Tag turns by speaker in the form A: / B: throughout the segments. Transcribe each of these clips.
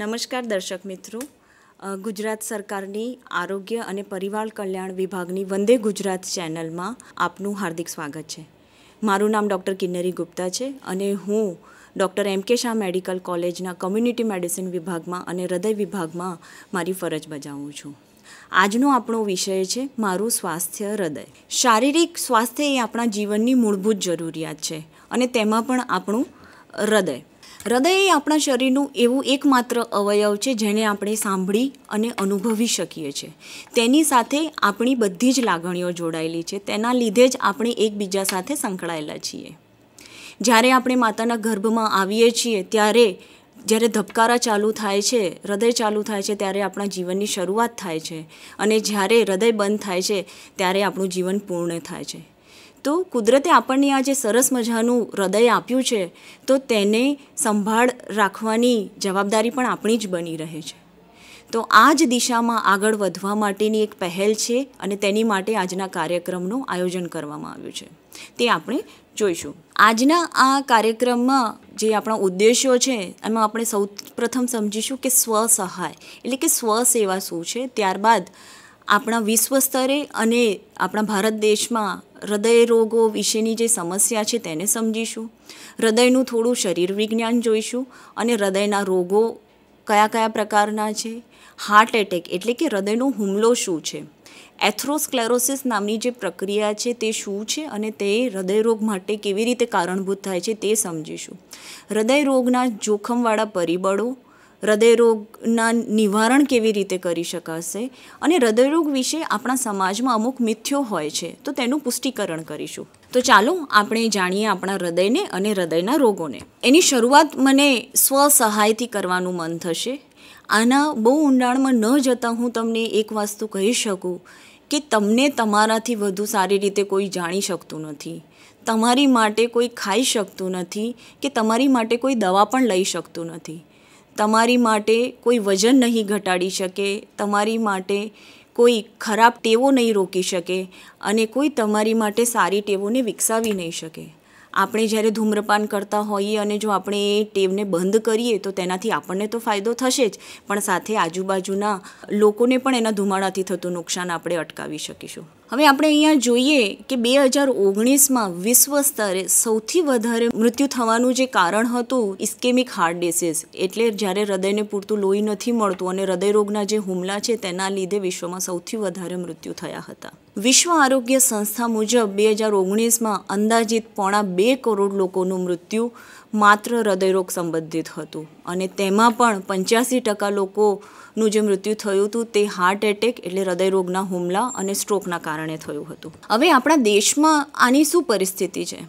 A: નમસ્કાર દર્શક મિત્રો ગુજરાત સરકારની આરોગ્ય અને પરિવાર કલ્યાણ વિભાગની વંદે ગુજરાત ચેનલમાં આપનું હાર્દિક સ્વાગત છે મારું નામ ડૉક્ટર કિન્નરી ગુપ્તા છે અને હું doctor M K Shah medical કોલેજના કમ્યુનિટી મેડિસિન વિભાગમાં અને હૃદય વિભાગમાં મારી ફરજ બજાવું છું આજનો આપણો વિષય છે મારું સ્વાસ્થ્ય હૃદય શારીરિક સ્વાસ્થ્ય એ આપણા જીવનની મૂળભૂત જરૂરિયાત છે અને તેમાં પણ આપણું હૃદય હૃદય એ આપણા શરીરનું એવું એકમાત્ર અવયવ છે જેને આપણે સાંભળી અને અનુભવી શકીએ છીએ તેની સાથે આપણી બધી જ લાગણીઓ જોડાયેલી છે તેના લીધે જ આપણે એકબીજા સાથે સંકળાયેલા છીએ જ્યારે આપણે માતાના ગર્ભમાં આવીએ છીએ ત્યારે જ્યારે ધબકારા ચાલુ થાય છે હૃદય ચાલુ થાય છે ત્યારે આપણા જીવનની શરૂઆત થાય છે અને જ્યારે હૃદય બંધ થાય છે ત્યારે આપણું જીવન પૂર્ણ થાય છે તો કુદરતે આપણને આ જે સરસ મજાનું હૃદય આપ્યું છે તો તેને સંભાળ રાખવાની જવાબદારી પણ આપણી જ બની રહે છે તો આ જ દિશામાં આગળ વધવા માટેની એક પહેલ છે અને તેની માટે આજના કાર્યક્રમનું આયોજન કરવામાં આવ્યું છે તે આપણે જોઈશું આજના આ કાર્યક્રમમાં જે આપણા ઉદ્દેશ્યો છે એમાં આપણે સૌ પ્રથમ સમજીશું કે સ્વ સહાય એટલે કે સ્વ સેવા શું છે ત્યારબાદ આપણા વિશ્વ સ્તરે અને આપણા ભારત દેશમાં હૃદયરોગો વિશેની જે સમસ્યા છે તેને સમજીશું હૃદયનું થોડું શરીર વિજ્ઞાન જોઈશું અને હૃદયના રોગો કયા કયા પ્રકારના છે હાર્ટ એટેક એટલે કે હૃદયનો હુમલો શું છે એથ્રોસ્ક્લેરોસિસ નામની જે પ્રક્રિયા છે તે શું છે અને તે હૃદયરોગ માટે કેવી રીતે કારણભૂત થાય છે તે સમજીશું હૃદયરોગના જોખમવાળા પરિબળો હૃદયરોગના નિવારણ કેવી રીતે કરી શકાશે અને હૃદયરોગ વિશે આપણા સમાજમાં અમુક મિથ્યો હોય છે તો તેનું પુષ્ટિકરણ કરીશું તો ચાલો આપણે જાણીએ આપણા હૃદયને અને હૃદયના રોગોને એની શરૂઆત મને સ્વસહાયથી કરવાનું મન થશે આના બહુ ઊંડાણમાં ન જતાં હું તમને એક વસ્તુ કહી શકું કે તમને તમારાથી વધુ સારી રીતે કોઈ જાણી શકતું નથી તમારી માટે કોઈ ખાઈ શકતું નથી કે તમારી માટે કોઈ દવા પણ લઈ શકતું નથી તમારી માટે કોઈ વજન નહીં ઘટાડી શકે તમારી માટે કોઈ ખરાબ ટેવો નહીં રોકી શકે અને કોઈ તમારી માટે સારી ટેવોને વિકસાવી નહીં શકે આપણે જ્યારે ધૂમ્રપાન કરતા હોઈએ અને જો આપણે એ ટેવને બંધ કરીએ તો તેનાથી આપણને તો ફાયદો થશે જ પણ સાથે આજુબાજુના લોકોને પણ એના ધુમાડાથી થતું નુકસાન આપણે અટકાવી શકીશું હવે આપણે અહીંયા જોઈએ કે બે હજાર ઓગણીસમાં વિશ્વ સ્તરે સૌથી વધારે મૃત્યુ થવાનું જે કારણ હતું ઇસ્કેમિક હાર્ટ ડિસીઝ એટલે જ્યારે હૃદયને પૂરતું લોહી નથી મળતું અને હૃદયરોગના જે હુમલા છે તેના લીધે વિશ્વમાં સૌથી વધારે મૃત્યુ થયા હતા વિશ્વ આરોગ્ય સંસ્થા મુજબ બે હજાર ઓગણીસમાં અંદાજિત પોણા બે કરોડ લોકોનું મૃત્યુ માત્ર હૃદયરોગ સંબંધિત હતું અને તેમાં પણ પંચ્યાસી ટકા લોકોનું જે મૃત્યુ થયું હતું તે હાર્ટ એટેક એટલે હૃદયરોગના હુમલા અને સ્ટ્રોકના કારણે થયું હતું હવે આપણા દેશમાં આની શું પરિસ્થિતિ છે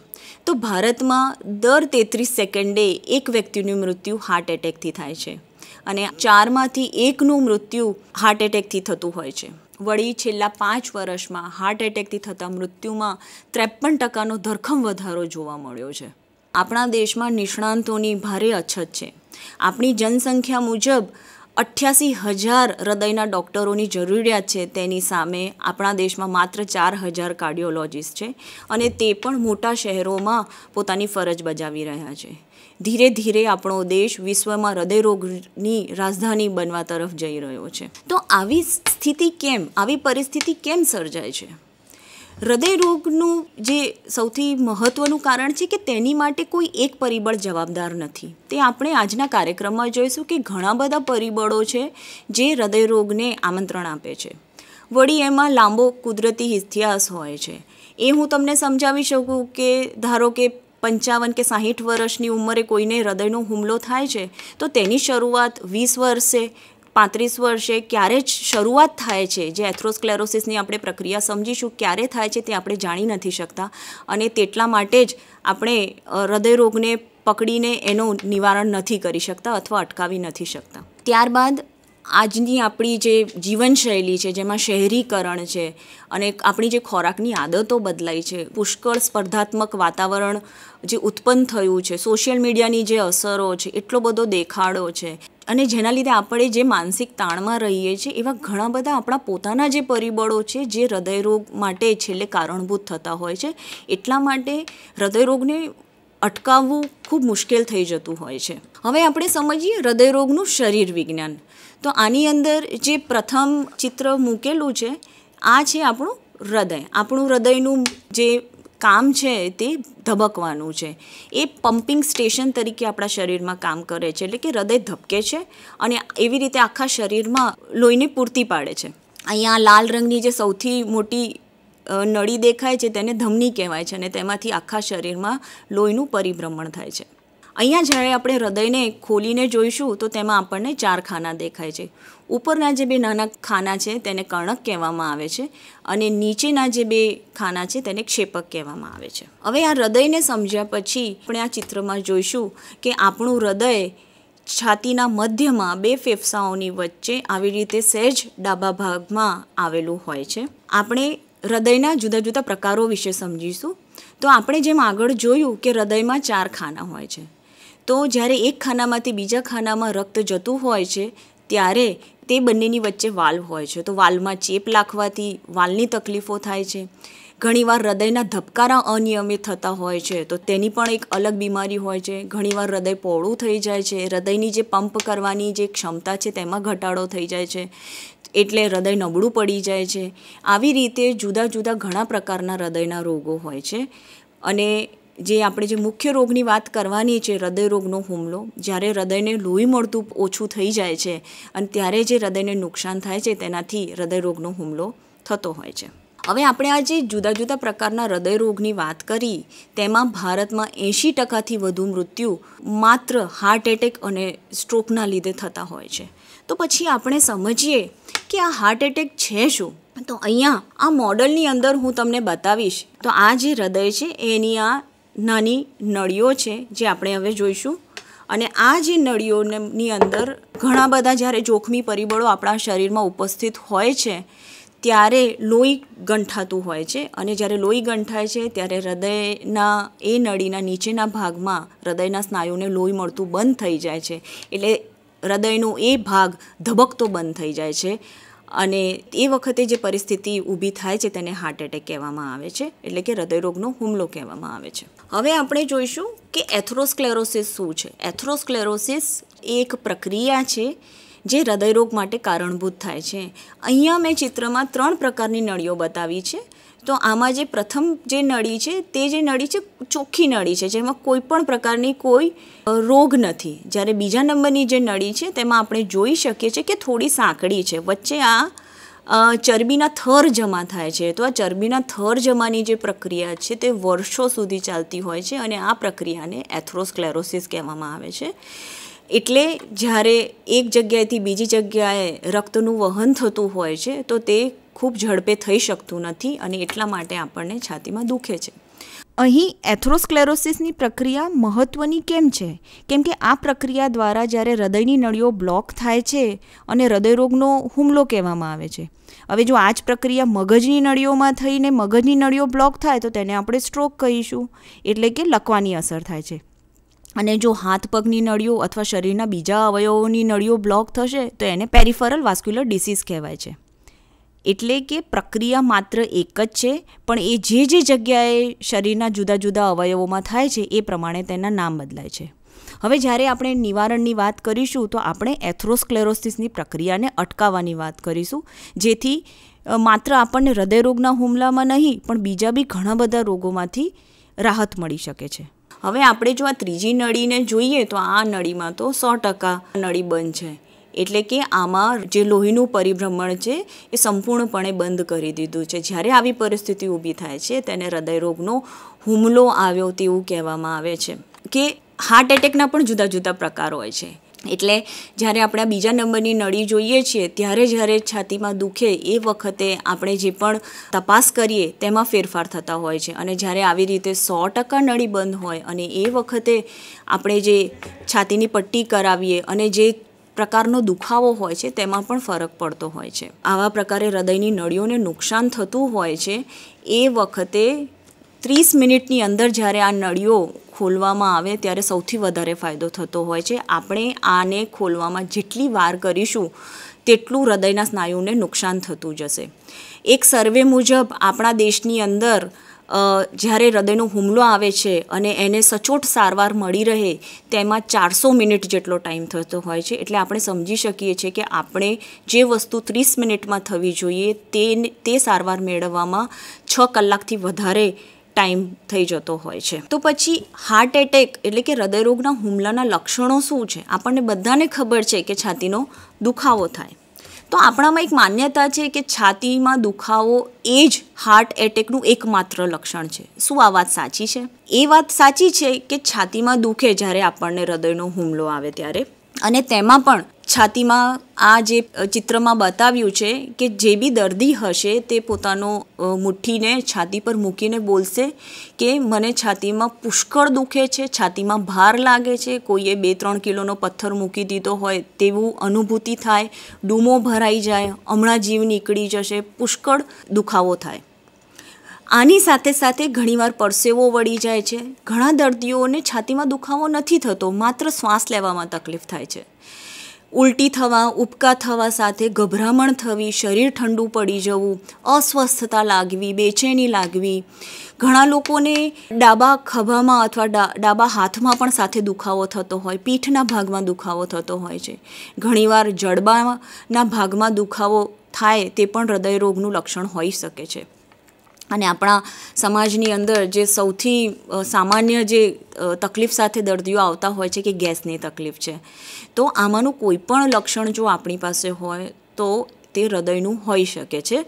A: તો ભારતમાં દર તેત્રીસ સેકન્ડે એક વ્યક્તિનું મૃત્યુ હાર્ટ એટેકથી થાય છે અને ચારમાંથી એકનું મૃત્યુ હાર્ટ એટેકથી થતું હોય છે વળી છેલ્લા પાંચ વર્ષમાં હાર્ટ એટેકથી થતા મૃત્યુમાં ત્રેપન ટકાનો ધરખમ વધારો જોવા મળ્યો છે આપણા દેશમાં નિષ્ણાંતોની ભારે અછત છે આપણી જનસંખ્યા મુજબ અઠ્યાસી હજાર હૃદયના ડૉક્ટરોની જરૂરિયાત છે તેની સામે આપણા દેશમાં માત્ર ચાર હજાર કાર્ડિયોલોજિસ્ટ છે અને તે પણ મોટા શહેરોમાં પોતાની ફરજ બજાવી રહ્યા છે ધીરે ધીરે આપણો દેશ વિશ્વમાં હૃદયરોગની રાજધાની બનવા તરફ જઈ રહ્યો છે તો આવી સ્થિતિ કેમ આવી પરિસ્થિતિ કેમ સર્જાય છે હૃદયરોગનું જે સૌથી મહત્ત્વનું કારણ છે કે તેની માટે કોઈ એક પરિબળ જવાબદાર નથી તે આપણે આજના કાર્યક્રમમાં જોઈશું કે ઘણા બધા પરિબળો છે જે હૃદયરોગને આમંત્રણ આપે છે વળી એમાં લાંબો કુદરતી ઇતિહાસ હોય છે એ હું તમને સમજાવી શકું કે ધારો કે પંચાવન કે સાહીઠ વર્ષની ઉંમરે કોઈને હૃદયનો હુમલો થાય છે તો તેની શરૂઆત વીસ વર્ષે પાંત્રીસ વર્ષે ક્યારે જ શરૂઆત થાય છે જે એથ્રોસ્ક્લેરોસિસની આપણે પ્રક્રિયા સમજીશું ક્યારે થાય છે તે આપણે જાણી નથી શકતા અને તેટલા માટે જ આપણે હૃદયરોગને પકડીને એનું નિવારણ નથી કરી શકતા અથવા અટકાવી નથી શકતા ત્યારબાદ આજની આપણી જે જીવનશૈલી છે જેમાં શહેરીકરણ છે અને આપણી જે ખોરાકની આદતો બદલાઈ છે પુષ્કળ સ્પર્ધાત્મક વાતાવરણ જે ઉત્પન્ન થયું છે સોશિયલ મીડિયાની જે અસરો છે એટલો બધો દેખાડો છે અને જેના લીધે આપણે જે માનસિક તાણમાં રહીએ છીએ એવા ઘણા બધા આપણા પોતાના જે પરિબળો છે જે હૃદયરોગ માટે છેલ્લે કારણભૂત થતા હોય છે એટલા માટે હૃદયરોગને અટકાવવું ખૂબ મુશ્કેલ થઈ જતું હોય છે હવે આપણે સમજીએ હૃદયરોગનું શરીર વિજ્ઞાન તો આની અંદર જે પ્રથમ ચિત્ર મૂકેલું છે આ છે આપણું હૃદય આપણું હૃદયનું જે કામ છે તે ધબકવાનું છે એ પમ્પિંગ સ્ટેશન તરીકે આપણા શરીરમાં કામ કરે છે એટલે કે હૃદય ધબકે છે અને એવી રીતે આખા શરીરમાં લોહીને પૂરતી પાડે છે અહીંયા લાલ રંગની જે સૌથી મોટી નળી દેખાય છે તેને ધમની કહેવાય છે અને તેમાંથી આખા શરીરમાં લોહીનું પરિભ્રમણ થાય છે અહીંયા જ્યારે આપણે હૃદયને ખોલીને જોઈશું તો તેમાં આપણને ચાર ખાના દેખાય છે ઉપરના જે બે નાના ખાના છે તેને કણક કહેવામાં આવે છે અને નીચેના જે બે ખાના છે તેને ક્ષેપક કહેવામાં આવે છે હવે આ હૃદયને સમજ્યા પછી આપણે આ ચિત્રમાં જોઈશું કે આપણું હૃદય છાતીના મધ્યમાં બે ફેફસાઓની વચ્ચે આવી રીતે સહેજ ડાબા ભાગમાં આવેલું હોય છે આપણે હૃદયના જુદા જુદા પ્રકારો વિશે સમજીશું તો આપણે જેમ આગળ જોયું કે હૃદયમાં ચાર ખાના હોય છે તો જ્યારે એક ખાનામાંથી બીજા ખાનામાં રક્ત જતું હોય છે ત્યારે તે બંનેની વચ્ચે વાલ્વ હોય છે તો વાલ્વમાં ચેપ લાખવાથી વાલની તકલીફો થાય છે ઘણીવાર હૃદયના ધબકારા અનિયમિત થતા હોય છે તો તેની પણ એક અલગ બીમારી હોય છે ઘણીવાર હૃદય પહોળું થઈ જાય છે હૃદયની જે પંપ કરવાની જે ક્ષમતા છે તેમાં ઘટાડો થઈ જાય છે એટલે હૃદય નબળું પડી જાય છે આવી રીતે જુદા જુદા ઘણા પ્રકારના હૃદયના રોગો હોય છે અને જે આપણે જે મુખ્ય રોગની વાત કરવાની છે હૃદયરોગનો હુમલો જ્યારે હૃદયને લોહી મળતું ઓછું થઈ જાય છે અને ત્યારે જે હૃદયને નુકસાન થાય છે તેનાથી હૃદયરોગનો હુમલો થતો હોય છે હવે આપણે આ જે જુદા જુદા પ્રકારના હૃદયરોગની વાત કરી તેમાં ભારતમાં એંશી ટકાથી વધુ મૃત્યુ માત્ર હાર્ટ એટેક અને સ્ટ્રોકના લીધે થતા હોય છે તો પછી આપણે સમજીએ કે આ હાર્ટ એટેક છે શું તો અહીંયા આ મોડલની અંદર હું તમને બતાવીશ તો આ જે હૃદય છે એની આ નાની નળીઓ છે જે આપણે હવે જોઈશું અને આ જે નળીઓની અંદર ઘણા બધા જ્યારે જોખમી પરિબળો આપણા શરીરમાં ઉપસ્થિત હોય છે ત્યારે લોહી ગંઠાતું હોય છે અને જ્યારે લોહી ગંઠાય છે ત્યારે હૃદયના એ નળીના નીચેના ભાગમાં હૃદયના સ્નાયુને લોહી મળતું બંધ થઈ જાય છે એટલે હૃદયનો એ ભાગ ધબકતો બંધ થઈ જાય છે અને એ વખતે જે પરિસ્થિતિ ઊભી થાય છે તેને હાર્ટ એટેક કહેવામાં આવે છે એટલે કે હૃદયરોગનો હુમલો કહેવામાં આવે છે હવે આપણે જોઈશું કે એથ્રોસ્કલેરોસિસ શું છે એથરોસ્ક્લેરોસિસ એક પ્રક્રિયા છે જે હૃદયરોગ માટે કારણભૂત થાય છે અહીંયા મેં ચિત્રમાં ત્રણ પ્રકારની નળીઓ બતાવી છે તો આમાં જે પ્રથમ જે નળી છે તે જે નળી છે ચોખ્ખી નળી છે જેમાં કોઈ પણ પ્રકારની કોઈ રોગ નથી જ્યારે બીજા નંબરની જે નળી છે તેમાં આપણે જોઈ શકીએ છીએ કે થોડી સાંકડી છે વચ્ચે આ ચરબીના થર જમા થાય છે તો આ ચરબીના થર જમાની જે પ્રક્રિયા છે તે વર્ષો સુધી ચાલતી હોય છે અને આ પ્રક્રિયાને એથ્રોસ્ક્લેરોસિસ કહેવામાં આવે છે એટલે જ્યારે એક જગ્યાએથી બીજી જગ્યાએ રક્તનું વહન થતું હોય છે તો તે ખૂબ ઝડપે થઈ શકતું નથી અને એટલા માટે આપણને છાતીમાં દુખે છે અહીં એથ્રોસ્ક્લેરોસિસની પ્રક્રિયા મહત્ત્વની કેમ છે કેમ કે આ પ્રક્રિયા દ્વારા જ્યારે હૃદયની નળીઓ બ્લોક થાય છે અને હૃદયરોગનો હુમલો કહેવામાં આવે છે હવે જો આ જ પ્રક્રિયા મગજની નળીઓમાં થઈને મગજની નળીઓ બ્લોક થાય તો તેને આપણે સ્ટ્રોક કહીશું એટલે કે લકવાની અસર થાય છે અને જો હાથ પગની નળીઓ અથવા શરીરના બીજા અવયવોની નળીઓ બ્લોક થશે તો એને પેરિફરલ વાસ્ક્યુલર ડિસીઝ કહેવાય છે એટલે કે પ્રક્રિયા માત્ર એક જ છે પણ એ જે જે જગ્યાએ શરીરના જુદા જુદા અવયવોમાં થાય છે એ પ્રમાણે તેના નામ બદલાય છે હવે જ્યારે આપણે નિવારણની વાત કરીશું તો આપણે એથ્રોસ્ક્લેરોસિસની પ્રક્રિયાને અટકાવવાની વાત કરીશું જેથી માત્ર આપણને હૃદયરોગના હુમલામાં નહીં પણ બીજા બી ઘણા બધા રોગોમાંથી રાહત મળી શકે છે હવે આપણે જો આ ત્રીજી નળીને જોઈએ તો આ નળીમાં તો સો ટકા નળી બંધ છે એટલે કે આમાં જે લોહીનું પરિભ્રમણ છે એ સંપૂર્ણપણે બંધ કરી દીધું છે જ્યારે આવી પરિસ્થિતિ ઊભી થાય છે તેને હૃદયરોગનો હુમલો આવ્યો તેવું કહેવામાં આવે છે કે હાર્ટ એટેકના પણ જુદા જુદા પ્રકાર હોય છે એટલે જ્યારે આપણે આ બીજા નંબરની નળી જોઈએ છીએ ત્યારે જ્યારે છાતીમાં દુખે એ વખતે આપણે જે પણ તપાસ કરીએ તેમાં ફેરફાર થતા હોય છે અને જ્યારે આવી રીતે સો ટકા નળી બંધ હોય અને એ વખતે આપણે જે છાતીની પટ્ટી કરાવીએ અને જે પ્રકારનો દુખાવો હોય છે તેમાં પણ ફરક પડતો હોય છે આવા પ્રકારે હૃદયની નળીઓને નુકસાન થતું હોય છે એ વખતે ત્રીસ મિનિટની અંદર જ્યારે આ નળીઓ ખોલવામાં આવે ત્યારે સૌથી વધારે ફાયદો થતો હોય છે આપણે આને ખોલવામાં જેટલી વાર કરીશું તેટલું હૃદયના સ્નાયુને નુકસાન થતું જશે એક સર્વે મુજબ આપણા દેશની અંદર જ્યારે હૃદયનો હુમલો આવે છે અને એને સચોટ સારવાર મળી રહે તેમાં ચારસો મિનિટ જેટલો ટાઈમ થતો હોય છે એટલે આપણે સમજી શકીએ છીએ કે આપણે જે વસ્તુ ત્રીસ મિનિટમાં થવી જોઈએ તે તે સારવાર મેળવવામાં છ કલાકથી વધારે ટાઈમ થઈ જતો હોય છે તો પછી હાર્ટ એટેક એટલે કે હૃદયરોગના હુમલાના લક્ષણો શું છે આપણને બધાને ખબર છે કે છાતીનો દુખાવો થાય તો આપણામાં એક માન્યતા છે કે છાતીમાં દુખાવો એ જ હાર્ટ એટેકનું એકમાત્ર લક્ષણ છે શું આ વાત સાચી છે એ વાત સાચી છે કે છાતીમાં દુખે જ્યારે આપણને હૃદયનો હુમલો આવે ત્યારે અને તેમાં પણ છાતીમાં આ જે ચિત્રમાં બતાવ્યું છે કે જે બી દર્દી હશે તે પોતાનો મુઠ્ઠીને છાતી પર મૂકીને બોલશે કે મને છાતીમાં પુષ્કળ દુખે છે છાતીમાં ભાર લાગે છે કોઈએ બે ત્રણ કિલોનો પથ્થર મૂકી દીધો હોય તેવું અનુભૂતિ થાય ડૂમો ભરાઈ જાય હમણાં જીવ નીકળી જશે પુષ્કળ દુખાવો થાય આની સાથે સાથે ઘણીવાર પરસેવો વળી જાય છે ઘણા દર્દીઓને છાતીમાં દુખાવો નથી થતો માત્ર શ્વાસ લેવામાં તકલીફ થાય છે ઉલટી થવા ઉબકા થવા સાથે ગભરામણ થવી શરીર ઠંડુ પડી જવું અસ્વસ્થતા લાગવી બેચેની લાગવી ઘણા લોકોને ડાબા ખભામાં અથવા ડાબા હાથમાં પણ સાથે દુખાવો થતો હોય પીઠના ભાગમાં દુખાવો થતો હોય છે ઘણીવાર જડબાના ભાગમાં દુખાવો થાય તે પણ હૃદયરોગનું લક્ષણ હોઈ શકે છે અને આપણા સમાજની અંદર જે સૌથી સામાન્ય જે તકલીફ સાથે દર્દીઓ આવતા હોય છે કે ગેસની તકલીફ છે તો આમાંનું કોઈ પણ લક્ષણ જો આપણી પાસે હોય તો તે હૃદયનું હોઈ શકે છે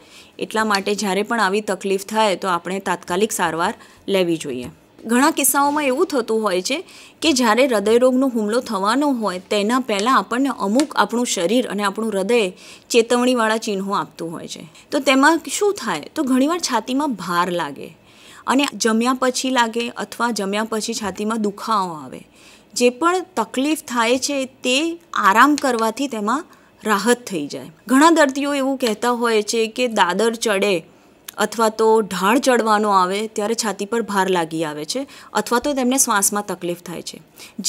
A: એટલા માટે જ્યારે પણ આવી તકલીફ થાય તો આપણે તાત્કાલિક સારવાર લેવી જોઈએ ઘણા કિસ્સાઓમાં એવું થતું હોય છે કે જ્યારે હૃદયરોગનો હુમલો થવાનો હોય તેના પહેલાં આપણને અમુક આપણું શરીર અને આપણું હૃદય ચેતવણીવાળા ચિહ્નો આપતું હોય છે તો તેમાં શું થાય તો ઘણીવાર છાતીમાં ભાર લાગે અને જમ્યા પછી લાગે અથવા જમ્યા પછી છાતીમાં દુખાવો આવે જે પણ તકલીફ થાય છે તે આરામ કરવાથી તેમાં રાહત થઈ જાય ઘણા દર્દીઓ એવું કહેતા હોય છે કે દાદર ચડે અથવા તો ઢાળ ચડવાનો આવે ત્યારે છાતી પર ભાર લાગી આવે છે અથવા તો તેમને શ્વાસમાં તકલીફ થાય છે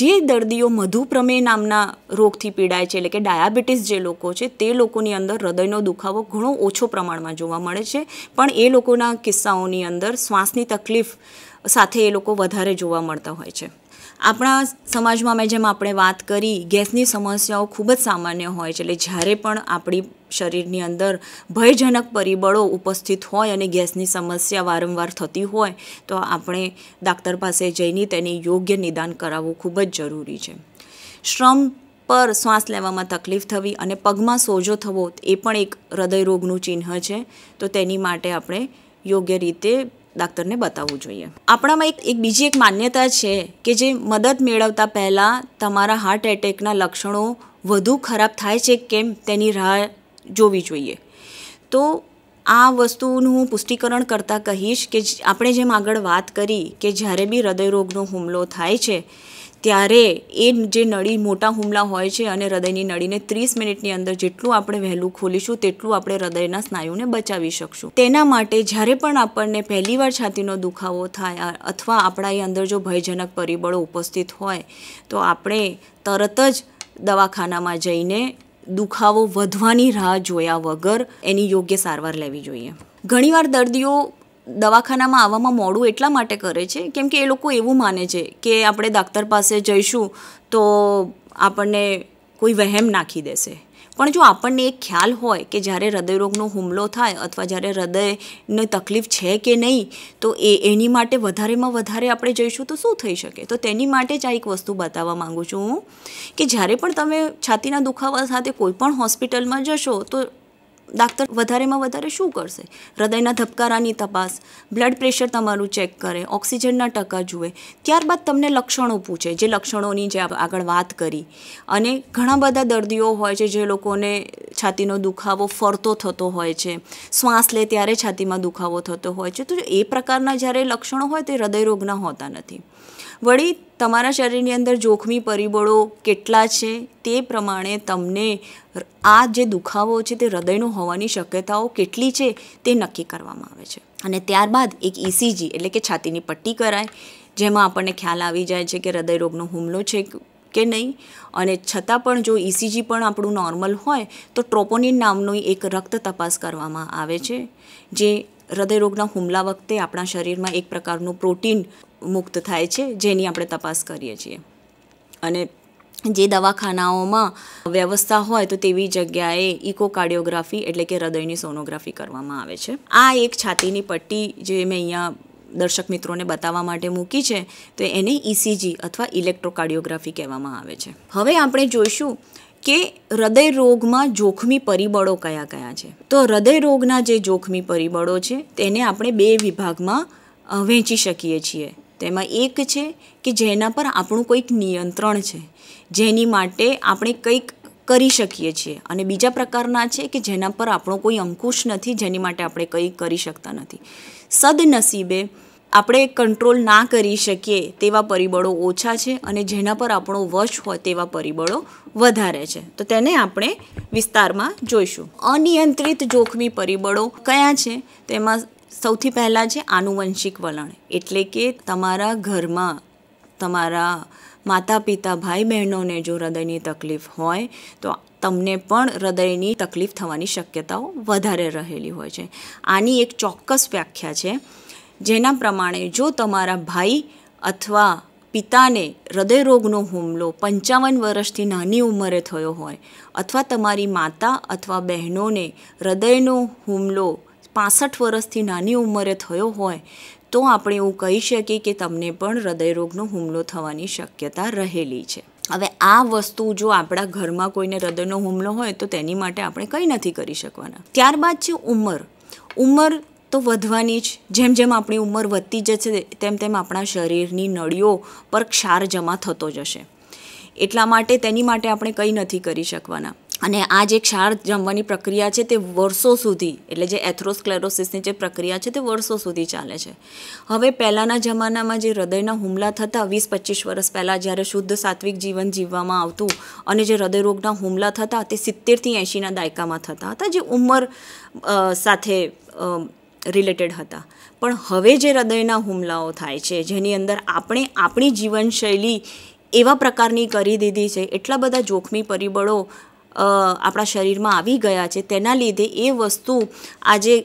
A: જે દર્દીઓ મધુપ્રમેહ નામના રોગથી પીડાય છે એટલે કે ડાયાબિટીસ જે લોકો છે તે લોકોની અંદર હૃદયનો દુખાવો ઘણો ઓછો પ્રમાણમાં જોવા મળે છે પણ એ લોકોના કિસ્સાઓની અંદર શ્વાસની તકલીફ સાથે એ લોકો વધારે જોવા મળતા હોય છે આપણા સમાજમાં મેં જેમ આપણે વાત કરી ગેસની સમસ્યાઓ ખૂબ જ સામાન્ય હોય છે એટલે જ્યારે પણ આપણી શરીરની અંદર ભયજનક પરિબળો ઉપસ્થિત હોય અને ગેસની સમસ્યા વારંવાર થતી હોય તો આપણે ડાક્ટર પાસે જઈને તેને યોગ્ય નિદાન કરાવવું ખૂબ જ જરૂરી છે શ્રમ પર શ્વાસ લેવામાં તકલીફ થવી અને પગમાં સોજો થવો એ પણ એક હૃદયરોગનું ચિહ્ન છે તો તેની માટે આપણે યોગ્ય રીતે ડાક્ટરને બતાવવું જોઈએ આપણામાં એક એક બીજી એક માન્યતા છે કે જે મદદ મેળવતા પહેલાં તમારા હાર્ટ એટેકના લક્ષણો વધુ ખરાબ થાય છે કેમ તેની રાહ જોવી જોઈએ તો આ વસ્તુનું હું પુષ્ટિકરણ કરતાં કહીશ કે આપણે જેમ આગળ વાત કરી કે જ્યારે બી હૃદયરોગનો હુમલો થાય છે ત્યારે એ જે નળી મોટા હુમલા હોય છે અને હૃદયની નળીને ત્રીસ મિનિટની અંદર જેટલું આપણે વહેલું ખોલીશું તેટલું આપણે હૃદયના સ્નાયુને બચાવી શકશું તેના માટે જ્યારે પણ આપણને પહેલીવાર છાતીનો દુખાવો થાય અથવા આપણા એ અંદર જો ભયજનક પરિબળો ઉપસ્થિત હોય તો આપણે તરત જ દવાખાનામાં જઈને દુખાવો વધવાની રાહ જોયા વગર એની યોગ્ય સારવાર લેવી જોઈએ ઘણીવાર દર્દીઓ દવાખાનામાં આવવામાં મોડું એટલા માટે કરે છે કેમ કે એ લોકો એવું માને છે કે આપણે ડાક્ટર પાસે જઈશું તો આપણને કોઈ વહેમ નાખી દેશે પણ જો આપણને એક ખ્યાલ હોય કે જ્યારે હૃદયરોગનો હુમલો થાય અથવા જ્યારે હૃદયને તકલીફ છે કે નહીં તો એ એની માટે વધારેમાં વધારે આપણે જઈશું તો શું થઈ શકે તો તેની માટે જ આ એક વસ્તુ બતાવવા માગું છું હું કે જ્યારે પણ તમે છાતીના દુખાવા સાથે કોઈ પણ હોસ્પિટલમાં જશો તો ડાક્ટર વધારેમાં વધારે શું કરશે હૃદયના ધબકારાની તપાસ બ્લડ પ્રેશર તમારું ચેક કરે ઓક્સિજનના ટકા જુએ ત્યારબાદ તમને લક્ષણો પૂછે જે લક્ષણોની જે આગળ વાત કરી અને ઘણા બધા દર્દીઓ હોય છે જે લોકોને છાતીનો દુખાવો ફરતો થતો હોય છે શ્વાસ લે ત્યારે છાતીમાં દુખાવો થતો હોય છે તો એ પ્રકારના જ્યારે લક્ષણો હોય તે હૃદયરોગના હોતા નથી વળી તમારા શરીરની અંદર જોખમી પરિબળો કેટલા છે તે પ્રમાણે તમને આ જે દુખાવો છે તે હૃદયનો હોવાની શક્યતાઓ કેટલી છે તે નક્કી કરવામાં આવે છે અને ત્યારબાદ એક ઇસીજી e એટલે કે છાતીની પટ્ટી કરાય જેમાં આપણને ખ્યાલ આવી જાય છે કે હૃદયરોગનો હુમલો છે કે નહીં અને છતાં પણ જો ઇસીજી e પણ આપણું નોર્મલ હોય તો ટ્રોપોનિન નામનું એક રક્ત તપાસ કરવામાં આવે છે જે હૃદયરોગના હુમલા વખતે આપણા શરીરમાં એક પ્રકારનું પ્રોટીન મુક્ત થાય છે જેની આપણે તપાસ કરીએ છીએ અને જે દવાખાનાઓમાં વ્યવસ્થા હોય તો તેવી જગ્યાએ ઇકોકાર્ડિયોગ્રાફી એટલે કે હૃદયની સોનોગ્રાફી કરવામાં આવે છે આ એક છાતીની પટ્ટી જે મેં અહીંયા દર્શક મિત્રોને બતાવવા માટે મૂકી છે તો એને ઇસીજી અથવા ઇલેક્ટ્રોકાર્ડિયોગ્રાફી કહેવામાં આવે છે હવે આપણે જોઈશું કે હૃદય રોગમાં જોખમી પરિબળો કયા કયા છે તો હૃદય રોગના જે જોખમી પરિબળો છે તેને આપણે બે વિભાગમાં વહેંચી શકીએ છીએ તેમાં એક છે કે જેના પર આપણું કોઈક નિયંત્રણ છે જેની માટે આપણે કંઈક કરી શકીએ છીએ અને બીજા પ્રકારના છે કે જેના પર આપણો કોઈ અંકુશ નથી જેની માટે આપણે કંઈ કરી શકતા નથી સદનસીબે આપણે કંટ્રોલ ના કરી શકીએ તેવા પરિબળો ઓછા છે અને જેના પર આપણો વશ હોય તેવા પરિબળો વધારે છે તો તેને આપણે વિસ્તારમાં જોઈશું અનિયંત્રિત જોખમી પરિબળો કયા છે તેમાં સૌથી પહેલાં છે આનુવંશિક વલણ એટલે કે તમારા ઘરમાં તમારા માતા પિતા ભાઈ બહેનોને જો હૃદયની તકલીફ હોય તો તમને પણ હૃદયની તકલીફ થવાની શક્યતાઓ વધારે રહેલી હોય છે આની એક ચોક્કસ વ્યાખ્યા છે જેના પ્રમાણે જો તમારા ભાઈ અથવા પિતાને હૃદયરોગનો હુમલો પંચાવન વર્ષથી નાની ઉંમરે થયો હોય અથવા તમારી માતા અથવા બહેનોને હૃદયનો હુમલો પાસઠ વર્ષથી નાની ઉંમરે થયો હોય તો આપણે એવું કહી શકીએ કે તમને પણ હૃદયરોગનો હુમલો થવાની શક્યતા રહેલી છે હવે આ વસ્તુ જો આપણા ઘરમાં કોઈને હૃદયનો હુમલો હોય તો તેની માટે આપણે કંઈ નથી કરી શકવાના ત્યારબાદ છે ઉંમર ઉંમર તો વધવાની જ જેમ જેમ આપણી ઉંમર વધતી જશે તેમ તેમ આપણા શરીરની નળીઓ પર ક્ષાર જમા થતો જશે એટલા માટે તેની માટે આપણે કંઈ નથી કરી શકવાના અને આ જે ક્ષાર જમવાની પ્રક્રિયા છે તે વર્ષો સુધી એટલે જે એથ્રોસ્કલેરોસિસની જે પ્રક્રિયા છે તે વર્ષો સુધી ચાલે છે હવે પહેલાંના જમાનામાં જે હૃદયના હુમલા થતા વીસ પચીસ વર્ષ પહેલાં જ્યારે શુદ્ધ સાત્વિક જીવન જીવવામાં આવતું અને જે હૃદયરોગના હુમલા થતા તે સિત્તેરથી એંશીના દાયકામાં થતા હતા જે ઉંમર સાથે રિલેટેડ હતા પણ હવે જે હૃદયના હુમલાઓ થાય છે જેની અંદર આપણે આપણી જીવનશૈલી એવા પ્રકારની કરી દીધી છે એટલા બધા જોખમી પરિબળો આપણા શરીરમાં આવી ગયા છે તેના લીધે એ વસ્તુ આજે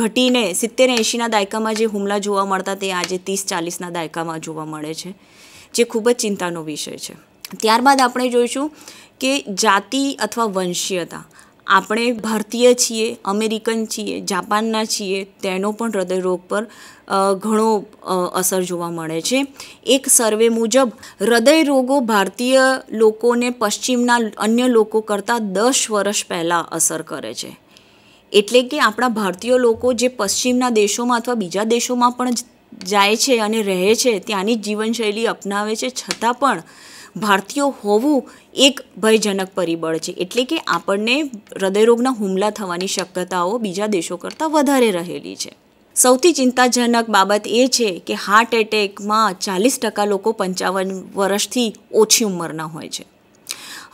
A: ઘટીને સિત્તેર એંશીના દાયકામાં જે હુમલા જોવા મળતા તે આજે ત્રીસ ચાલીસના દાયકામાં જોવા મળે છે જે ખૂબ જ ચિંતાનો વિષય છે ત્યારબાદ આપણે જોઈશું કે જાતિ અથવા વંશીયતા આપણે ભારતીય છીએ અમેરિકન છીએ જાપાનના છીએ તેનો પણ હૃદયરોગ પર ઘણો અસર જોવા મળે છે એક સર્વે મુજબ હૃદયરોગો ભારતીય લોકોને પશ્ચિમના અન્ય લોકો કરતાં દસ વર્ષ પહેલાં અસર કરે છે એટલે કે આપણા ભારતીય લોકો જે પશ્ચિમના દેશોમાં અથવા બીજા દેશોમાં પણ જાય છે અને રહે છે ત્યાંની જીવનશૈલી અપનાવે છે છતાં પણ ભારતીયો હોવું એક ભયજનક પરિબળ છે એટલે કે આપણને હૃદયરોગના હુમલા થવાની શક્યતાઓ બીજા દેશો કરતાં વધારે રહેલી છે સૌથી ચિંતાજનક બાબત એ છે કે હાર્ટ એટેકમાં ચાલીસ ટકા લોકો પંચાવન વર્ષથી ઓછી ઉંમરના હોય છે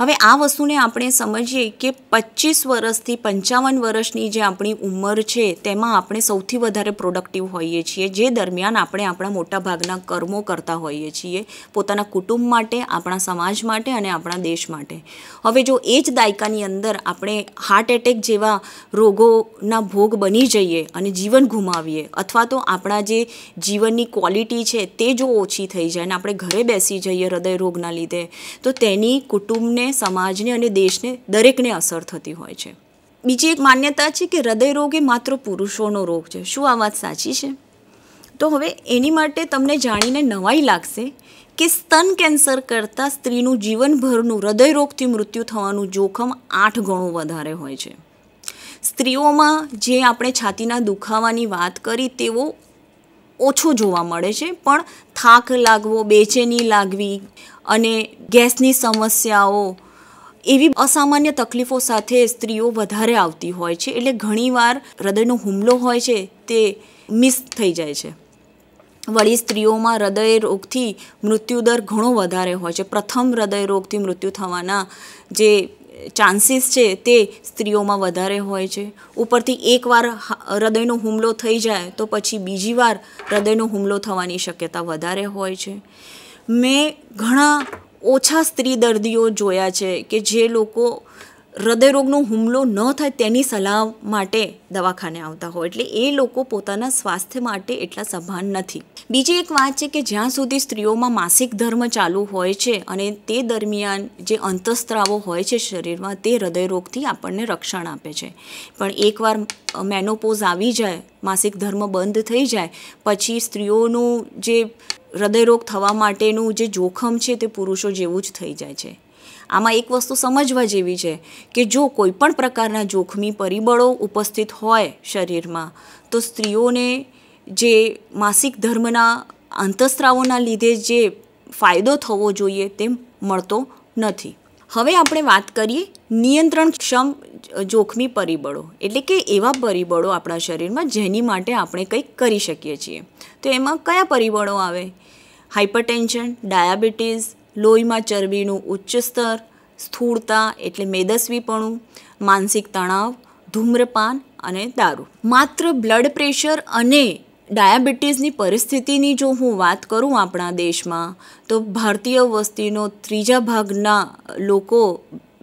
A: હવે આ વસ્તુને આપણે સમજીએ કે પચીસ વર્ષથી પંચાવન વર્ષની જે આપણી ઉંમર છે તેમાં આપણે સૌથી વધારે પ્રોડક્ટિવ હોઈએ છીએ જે દરમિયાન આપણે આપણા મોટાભાગના કર્મો કરતા હોઈએ છીએ પોતાના કુટુંબ માટે આપણા સમાજ માટે અને આપણા દેશ માટે હવે જો એ જ દાયકાની અંદર આપણે હાર્ટ એટેક જેવા રોગોના ભોગ બની જઈએ અને જીવન ગુમાવીએ અથવા તો આપણા જે જીવનની ક્વોલિટી છે તે જો ઓછી થઈ જાય અને આપણે ઘરે બેસી જઈએ હૃદય રોગના લીધે તો તેની કુટુંબને સમાજને અને દેશને દરેકને અસર થતી હોય છે બીજી એક માન્યતા છે કે હૃદય રોગ એ માત્ર પુરુષોનો રોગ છે શું આ વાત સાચી છે તો હવે એની માટે તમને જાણીને નવાઈ લાગશે કે સ્તન કેન્સર કરતાં સ્ત્રીનું જીવનભરનું હૃદયરોગથી મૃત્યુ થવાનું જોખમ આઠ ગણું વધારે હોય છે સ્ત્રીઓમાં જે આપણે છાતીના દુખાવાની વાત કરી તેવો ઓછો જોવા મળે છે પણ થાક લાગવો બેચેની લાગવી અને ગેસની સમસ્યાઓ એવી અસામાન્ય તકલીફો સાથે સ્ત્રીઓ વધારે આવતી હોય છે એટલે ઘણીવાર હૃદયનો હુમલો હોય છે તે મિસ થઈ જાય છે વળી સ્ત્રીઓમાં હૃદય રોગથી મૃત્યુદર ઘણો વધારે હોય છે પ્રથમ હૃદય રોગથી મૃત્યુ થવાના જે ચાન્સીસ છે તે સ્ત્રીઓમાં વધારે હોય છે ઉપરથી એકવાર હૃદયનો હુમલો થઈ જાય તો પછી બીજી વાર હૃદયનો હુમલો થવાની શક્યતા વધારે હોય છે મેં ઘણા ઓછા સ્ત્રી દર્દીઓ જોયા છે કે જે લોકો હૃદયરોગનો હુમલો ન થાય તેની સલાહ માટે દવાખાને આવતા હોય એટલે એ લોકો પોતાના સ્વાસ્થ્ય માટે એટલા સભાન નથી બીજી એક વાત છે કે જ્યાં સુધી સ્ત્રીઓમાં માસિક ધર્મ ચાલુ હોય છે અને તે દરમિયાન જે અંતસ્ત્રાવો હોય છે શરીરમાં તે હૃદયરોગથી આપણને રક્ષણ આપે છે પણ એકવાર મેનોપોઝ આવી જાય માસિક ધર્મ બંધ થઈ જાય પછી સ્ત્રીઓનું જે હૃદયરોગ થવા માટેનું જે જોખમ છે તે પુરુષો જેવું જ થઈ જાય છે આમાં એક વસ્તુ સમજવા જેવી છે કે જો કોઈ પણ પ્રકારના જોખમી પરિબળો ઉપસ્થિત હોય શરીરમાં તો સ્ત્રીઓને જે માસિક ધર્મના અંતઃસ્ત્રાવોના લીધે જે ફાયદો થવો જોઈએ તેમ મળતો નથી હવે આપણે વાત કરીએ નિયંત્રણક્ષમ જોખમી પરિબળો એટલે કે એવા પરિબળો આપણા શરીરમાં જેની માટે આપણે કંઈક કરી શકીએ છીએ તો એમાં કયા પરિબળો આવે હાઇપરટેન્શન ડાયાબિટીસ લોહીમાં ચરબીનું ઉચ્ચ સ્તર સ્થૂળતા એટલે મેદસ્વીપણું માનસિક તણાવ ધૂમ્રપાન અને દારૂ માત્ર બ્લડ પ્રેશર અને ડાયાબિટીસની પરિસ્થિતિની જો હું વાત કરું આપણા દેશમાં તો ભારતીય વસ્તીનો ત્રીજા ભાગના લોકો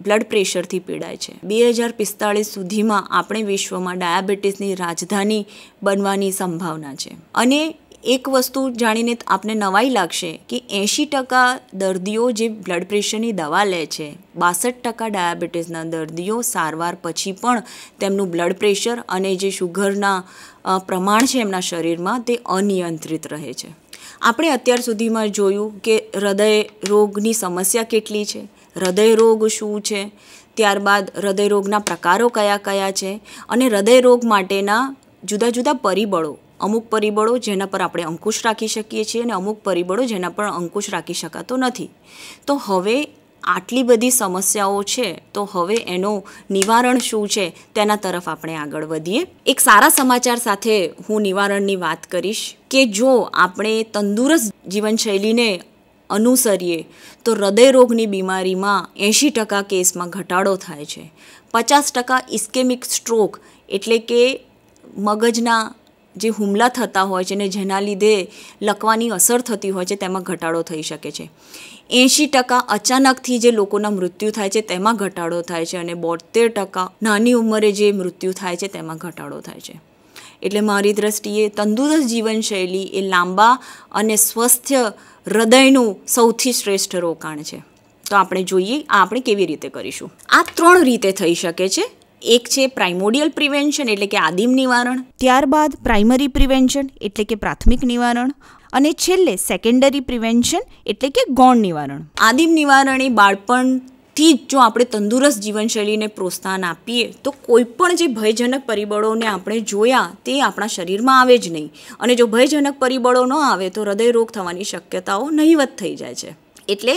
A: બ્લડ પ્રેશરથી પીડાય છે બે હજાર પિસ્તાળીસ સુધીમાં આપણે વિશ્વમાં ડાયાબિટીસની રાજધાની બનવાની સંભાવના છે અને એક વસ્તુ જાણીને આપને નવાઈ લાગશે કે એંશી ટકા દર્દીઓ જે બ્લડ પ્રેશરની દવા લે છે બાસઠ ટકા ડાયાબિટીસના દર્દીઓ સારવાર પછી પણ તેમનું બ્લડ પ્રેશર અને જે શુગરના પ્રમાણ છે એમના શરીરમાં તે અનિયંત્રિત રહે છે આપણે અત્યાર સુધીમાં જોયું કે હૃદય રોગની સમસ્યા કેટલી છે હૃદય રોગ શું છે ત્યારબાદ હૃદય રોગના પ્રકારો કયા કયા છે અને હૃદય રોગ માટેના જુદા જુદા પરિબળો અમુક પરિબળો જેના પર આપણે અંકુશ રાખી શકીએ છીએ અને અમુક પરિબળો જેના પર અંકુશ રાખી શકાતો નથી તો હવે આટલી બધી સમસ્યાઓ છે તો હવે એનો નિવારણ શું છે તેના તરફ આપણે આગળ વધીએ એક સારા સમાચાર સાથે હું નિવારણની વાત કરીશ કે જો આપણે તંદુરસ્ત જીવનશૈલીને અનુસરીએ તો હૃદયરોગની બીમારીમાં એંશી ટકા કેસમાં ઘટાડો થાય છે પચાસ ટકા ઇસ્કેમિક સ્ટ્રોક એટલે કે મગજના જે હુમલા થતા હોય છે ને જેના લીધે લકવાની અસર થતી હોય છે તેમાં ઘટાડો થઈ શકે છે એંશી ટકા અચાનકથી જે લોકોના મૃત્યુ થાય છે તેમાં ઘટાડો થાય છે અને બોતેર ટકા નાની ઉંમરે જે મૃત્યુ થાય છે તેમાં ઘટાડો થાય છે એટલે મારી દ્રષ્ટિએ તંદુરસ્ત જીવનશૈલી એ લાંબા અને સ્વસ્થ હૃદયનું સૌથી શ્રેષ્ઠ રોકાણ છે તો આપણે જોઈએ આ આપણે કેવી રીતે કરીશું આ ત્રણ રીતે થઈ શકે છે એક છે પ્રાઇમોડિયલ પ્રિવેન્શન એટલે કે આદિમ નિવારણ ત્યારબાદ પ્રાઇમરી પ્રિવેન્શન એટલે કે પ્રાથમિક નિવારણ અને છેલ્લે સેકન્ડરી પ્રિવેન્શન એટલે કે ગૌણ નિવારણ આદિમ નિવારણ એ બાળપણ થી જ જો આપણે તંદુરસ્ત જીવનશૈલીને પ્રોત્સાહન આપીએ તો કોઈપણ જે ભયજનક પરિબળોને આપણે જોયા તે આપણા શરીરમાં આવે જ નહીં અને જો ભયજનક પરિબળો ન આવે તો હૃદય રોગ થવાની શક્યતાઓ નહીવત થઈ જાય છે એટલે